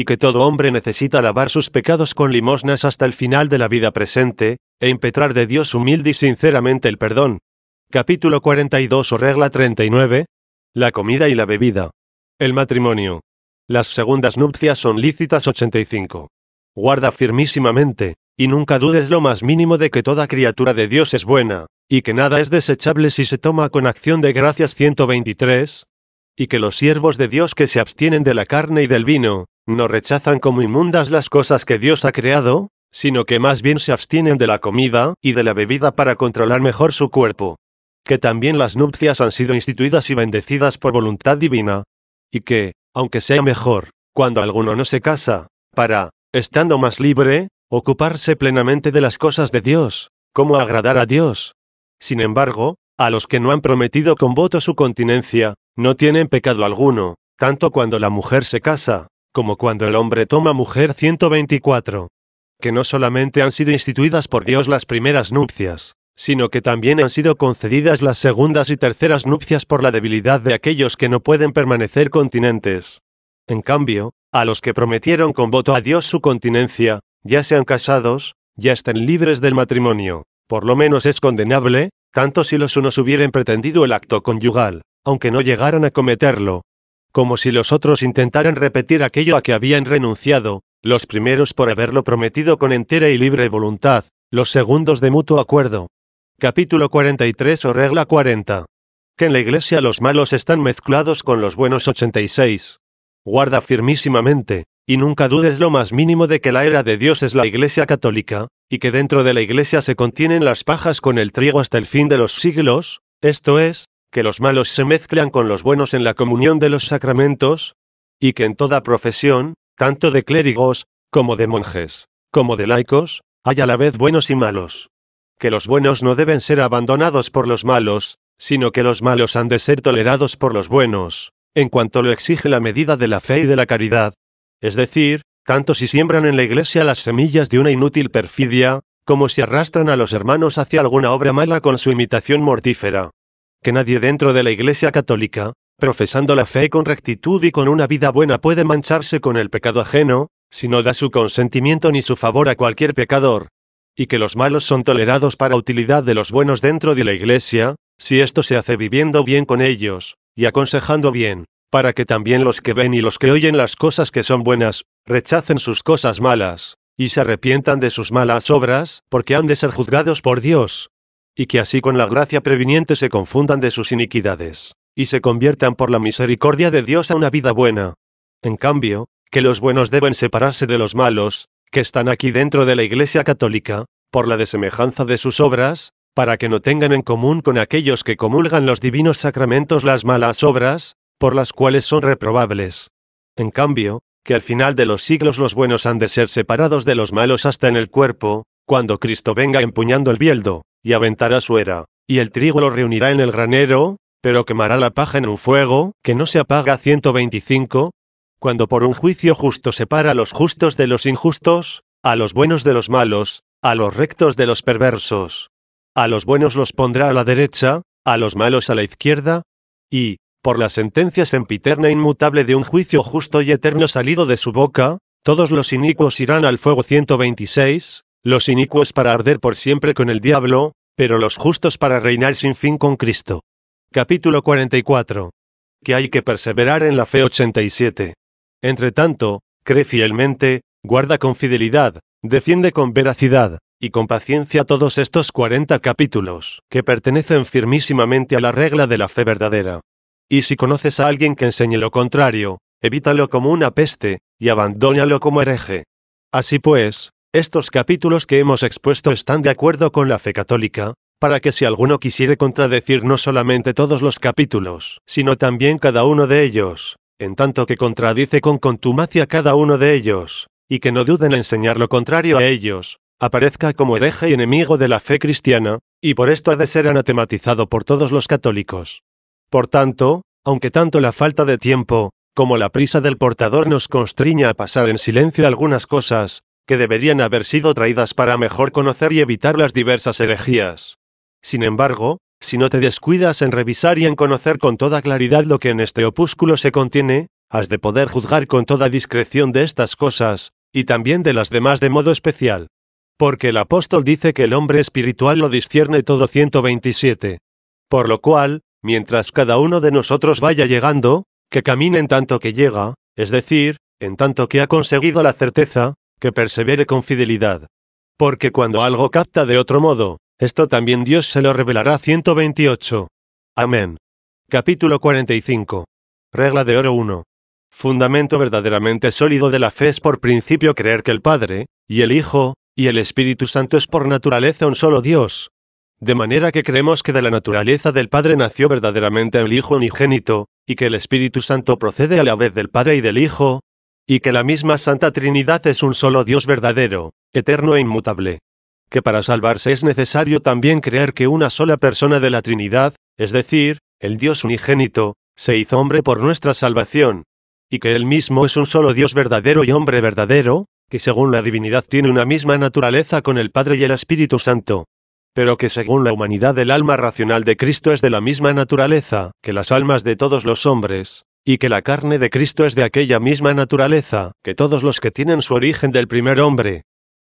y que todo hombre necesita lavar sus pecados con limosnas hasta el final de la vida presente, e impetrar de Dios humilde y sinceramente el perdón. Capítulo 42 o regla 39. La comida y la bebida. El matrimonio. Las segundas nupcias son lícitas 85. Guarda firmísimamente, y nunca dudes lo más mínimo de que toda criatura de Dios es buena, y que nada es desechable si se toma con acción de gracias 123, y que los siervos de Dios que se abstienen de la carne y del vino, no rechazan como inmundas las cosas que Dios ha creado, sino que más bien se abstienen de la comida y de la bebida para controlar mejor su cuerpo. Que también las nupcias han sido instituidas y bendecidas por voluntad divina. Y que, aunque sea mejor, cuando alguno no se casa, para, estando más libre, ocuparse plenamente de las cosas de Dios, como agradar a Dios. Sin embargo, a los que no han prometido con voto su continencia, no tienen pecado alguno, tanto cuando la mujer se casa, como cuando el hombre toma mujer 124. Que no solamente han sido instituidas por Dios las primeras nupcias, sino que también han sido concedidas las segundas y terceras nupcias por la debilidad de aquellos que no pueden permanecer continentes. En cambio, a los que prometieron con voto a Dios su continencia, ya sean casados, ya estén libres del matrimonio, por lo menos es condenable, tanto si los unos hubieran pretendido el acto conyugal, aunque no llegaran a cometerlo, como si los otros intentaran repetir aquello a que habían renunciado, los primeros por haberlo prometido con entera y libre voluntad, los segundos de mutuo acuerdo. Capítulo 43 o regla 40. Que en la iglesia los malos están mezclados con los buenos 86. Guarda firmísimamente, y nunca dudes lo más mínimo de que la era de Dios es la iglesia católica, y que dentro de la iglesia se contienen las pajas con el trigo hasta el fin de los siglos, esto es, que los malos se mezclan con los buenos en la comunión de los sacramentos, y que en toda profesión, tanto de clérigos, como de monjes, como de laicos, hay a la vez buenos y malos. Que los buenos no deben ser abandonados por los malos, sino que los malos han de ser tolerados por los buenos, en cuanto lo exige la medida de la fe y de la caridad. Es decir, tanto si siembran en la iglesia las semillas de una inútil perfidia, como si arrastran a los hermanos hacia alguna obra mala con su imitación mortífera que nadie dentro de la Iglesia católica, profesando la fe con rectitud y con una vida buena puede mancharse con el pecado ajeno, si no da su consentimiento ni su favor a cualquier pecador, y que los malos son tolerados para utilidad de los buenos dentro de la Iglesia, si esto se hace viviendo bien con ellos, y aconsejando bien, para que también los que ven y los que oyen las cosas que son buenas, rechacen sus cosas malas, y se arrepientan de sus malas obras, porque han de ser juzgados por Dios y que así con la gracia previniente se confundan de sus iniquidades, y se conviertan por la misericordia de Dios a una vida buena. En cambio, que los buenos deben separarse de los malos, que están aquí dentro de la Iglesia Católica, por la desemejanza de sus obras, para que no tengan en común con aquellos que comulgan los divinos sacramentos las malas obras, por las cuales son reprobables. En cambio, que al final de los siglos los buenos han de ser separados de los malos hasta en el cuerpo, cuando Cristo venga empuñando el bieldo y aventará su era, y el trigo lo reunirá en el granero, pero quemará la paja en un fuego, que no se apaga 125. Cuando por un juicio justo separa a los justos de los injustos, a los buenos de los malos, a los rectos de los perversos. A los buenos los pondrá a la derecha, a los malos a la izquierda, y, por la sentencia sempiterna inmutable de un juicio justo y eterno salido de su boca, todos los inicuos irán al fuego 126, los inicuos para arder por siempre con el diablo, pero los justos para reinar sin fin con Cristo. Capítulo 44. Que hay que perseverar en la fe 87. Entre tanto, cree fielmente, guarda con fidelidad, defiende con veracidad, y con paciencia todos estos 40 capítulos, que pertenecen firmísimamente a la regla de la fe verdadera. Y si conoces a alguien que enseñe lo contrario, evítalo como una peste, y abandónalo como hereje. Así pues, estos capítulos que hemos expuesto están de acuerdo con la fe católica, para que si alguno quisiere contradecir no solamente todos los capítulos, sino también cada uno de ellos, en tanto que contradice con contumacia cada uno de ellos, y que no duden en enseñar lo contrario a ellos, aparezca como hereje y enemigo de la fe cristiana, y por esto ha de ser anatematizado por todos los católicos. Por tanto, aunque tanto la falta de tiempo, como la prisa del portador nos constriña a pasar en silencio algunas cosas, que deberían haber sido traídas para mejor conocer y evitar las diversas herejías. Sin embargo, si no te descuidas en revisar y en conocer con toda claridad lo que en este opúsculo se contiene, has de poder juzgar con toda discreción de estas cosas, y también de las demás de modo especial. Porque el apóstol dice que el hombre espiritual lo discierne todo 127. Por lo cual, mientras cada uno de nosotros vaya llegando, que camine en tanto que llega, es decir, en tanto que ha conseguido la certeza, que persevere con fidelidad. Porque cuando algo capta de otro modo, esto también Dios se lo revelará 128. Amén. Capítulo 45. Regla de oro 1. Fundamento verdaderamente sólido de la fe es por principio creer que el Padre, y el Hijo, y el Espíritu Santo es por naturaleza un solo Dios. De manera que creemos que de la naturaleza del Padre nació verdaderamente el Hijo unigénito, y que el Espíritu Santo procede a la vez del Padre y del Hijo, y que la misma Santa Trinidad es un solo Dios verdadero, eterno e inmutable. Que para salvarse es necesario también creer que una sola persona de la Trinidad, es decir, el Dios unigénito, se hizo hombre por nuestra salvación, y que él mismo es un solo Dios verdadero y hombre verdadero, que según la divinidad tiene una misma naturaleza con el Padre y el Espíritu Santo, pero que según la humanidad el alma racional de Cristo es de la misma naturaleza que las almas de todos los hombres, y que la carne de Cristo es de aquella misma naturaleza que todos los que tienen su origen del primer hombre.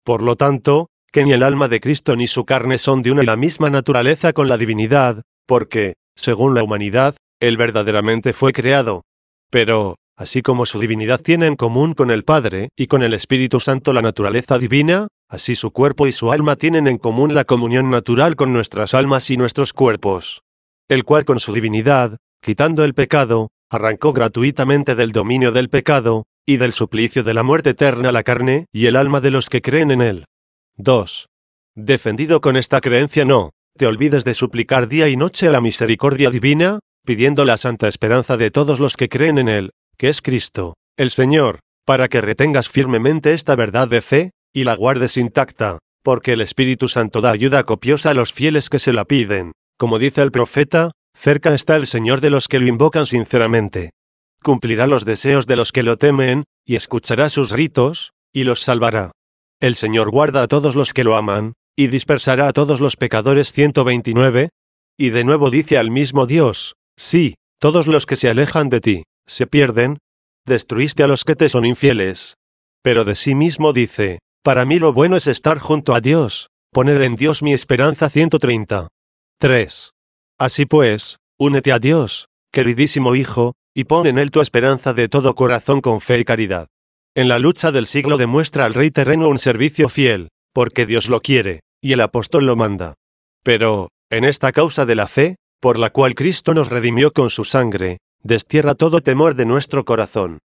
Por lo tanto, que ni el alma de Cristo ni su carne son de una y la misma naturaleza con la divinidad, porque, según la humanidad, Él verdaderamente fue creado. Pero, así como su divinidad tiene en común con el Padre y con el Espíritu Santo la naturaleza divina, así su cuerpo y su alma tienen en común la comunión natural con nuestras almas y nuestros cuerpos. El cual con su divinidad, quitando el pecado, arrancó gratuitamente del dominio del pecado, y del suplicio de la muerte eterna la carne y el alma de los que creen en él. 2. Defendido con esta creencia no, te olvides de suplicar día y noche a la misericordia divina, pidiendo la santa esperanza de todos los que creen en él, que es Cristo, el Señor, para que retengas firmemente esta verdad de fe, y la guardes intacta, porque el Espíritu Santo da ayuda copiosa a los fieles que se la piden. Como dice el profeta, Cerca está el Señor de los que lo invocan sinceramente. Cumplirá los deseos de los que lo temen, y escuchará sus ritos, y los salvará. El Señor guarda a todos los que lo aman, y dispersará a todos los pecadores 129. Y de nuevo dice al mismo Dios, sí, todos los que se alejan de ti, se pierden. Destruiste a los que te son infieles. Pero de sí mismo dice, para mí lo bueno es estar junto a Dios, poner en Dios mi esperanza 130. 3. Así pues, únete a Dios, queridísimo Hijo, y pon en él tu esperanza de todo corazón con fe y caridad. En la lucha del siglo demuestra al Rey terreno un servicio fiel, porque Dios lo quiere, y el apóstol lo manda. Pero, en esta causa de la fe, por la cual Cristo nos redimió con su sangre, destierra todo temor de nuestro corazón.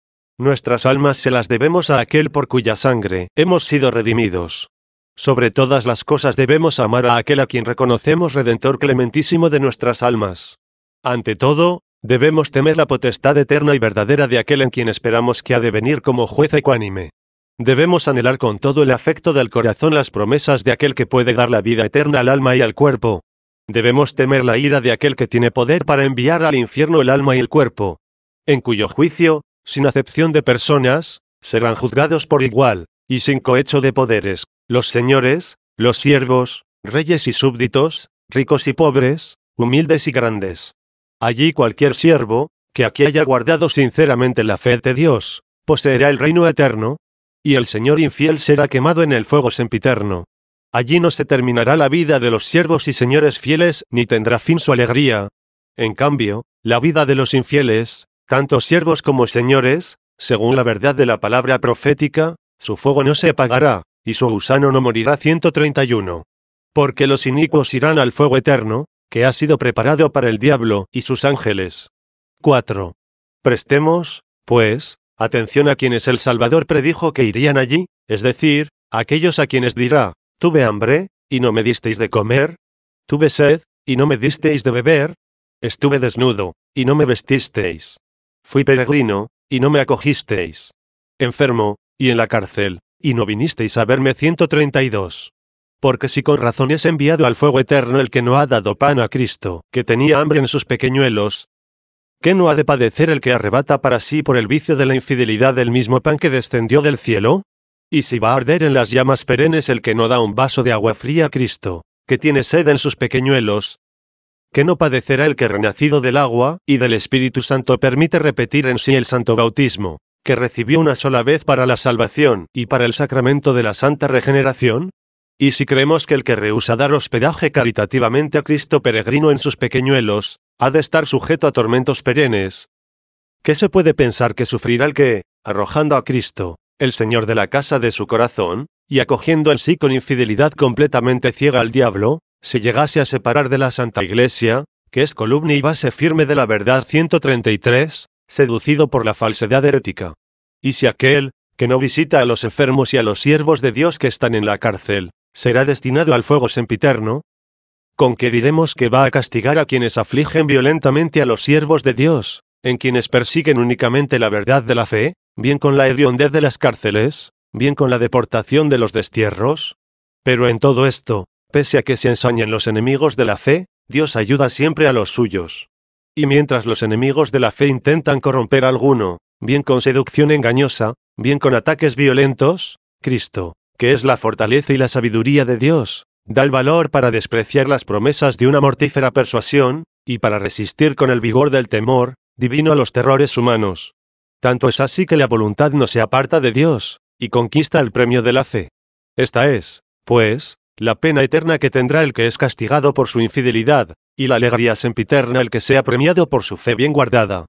Nuestras almas se las debemos a aquel por cuya sangre hemos sido redimidos. Sobre todas las cosas debemos amar a aquel a quien reconocemos Redentor clementísimo de nuestras almas. Ante todo, debemos temer la potestad eterna y verdadera de aquel en quien esperamos que ha de venir como juez ecuánime. Debemos anhelar con todo el afecto del corazón las promesas de aquel que puede dar la vida eterna al alma y al cuerpo. Debemos temer la ira de aquel que tiene poder para enviar al infierno el alma y el cuerpo. En cuyo juicio, sin acepción de personas, serán juzgados por igual, y sin cohecho de poderes, los señores, los siervos, reyes y súbditos, ricos y pobres, humildes y grandes. Allí cualquier siervo, que aquí haya guardado sinceramente la fe de Dios, poseerá el reino eterno, y el Señor infiel será quemado en el fuego sempiterno. Allí no se terminará la vida de los siervos y señores fieles, ni tendrá fin su alegría. En cambio, la vida de los infieles, tanto siervos como señores, según la verdad de la palabra profética, su fuego no se apagará y su gusano no morirá. 131. Porque los inicuos irán al fuego eterno, que ha sido preparado para el diablo y sus ángeles. 4. Prestemos, pues, atención a quienes el Salvador predijo que irían allí, es decir, aquellos a quienes dirá, tuve hambre, y no me disteis de comer, tuve sed, y no me disteis de beber, estuve desnudo, y no me vestisteis, fui peregrino, y no me acogisteis, enfermo, y en la cárcel, y no vinisteis a verme 132. Porque si con razón es enviado al fuego eterno el que no ha dado pan a Cristo, que tenía hambre en sus pequeñuelos, ¿qué no ha de padecer el que arrebata para sí por el vicio de la infidelidad el mismo pan que descendió del cielo? Y si va a arder en las llamas perennes el que no da un vaso de agua fría a Cristo, que tiene sed en sus pequeñuelos, ¿qué no padecerá el que renacido del agua y del Espíritu Santo permite repetir en sí el santo bautismo, que recibió una sola vez para la salvación y para el sacramento de la santa regeneración? Y si creemos que el que rehúsa dar hospedaje caritativamente a Cristo peregrino en sus pequeñuelos, ha de estar sujeto a tormentos perennes, ¿qué se puede pensar que sufrirá el que, arrojando a Cristo, el Señor de la casa de su corazón, y acogiendo en sí con infidelidad completamente ciega al diablo, se llegase a separar de la Santa Iglesia, que es columna y base firme de la verdad 133? seducido por la falsedad herética. Y si aquel, que no visita a los enfermos y a los siervos de Dios que están en la cárcel, será destinado al fuego sempiterno? ¿Con qué diremos que va a castigar a quienes afligen violentamente a los siervos de Dios, en quienes persiguen únicamente la verdad de la fe, bien con la hediondez de las cárceles, bien con la deportación de los destierros? Pero en todo esto, pese a que se ensañen los enemigos de la fe, Dios ayuda siempre a los suyos. Y mientras los enemigos de la fe intentan corromper a alguno, bien con seducción engañosa, bien con ataques violentos, Cristo, que es la fortaleza y la sabiduría de Dios, da el valor para despreciar las promesas de una mortífera persuasión, y para resistir con el vigor del temor, divino a los terrores humanos. Tanto es así que la voluntad no se aparta de Dios, y conquista el premio de la fe. Esta es, pues, la pena eterna que tendrá el que es castigado por su infidelidad, y la alegría sempiterna el que sea premiado por su fe bien guardada.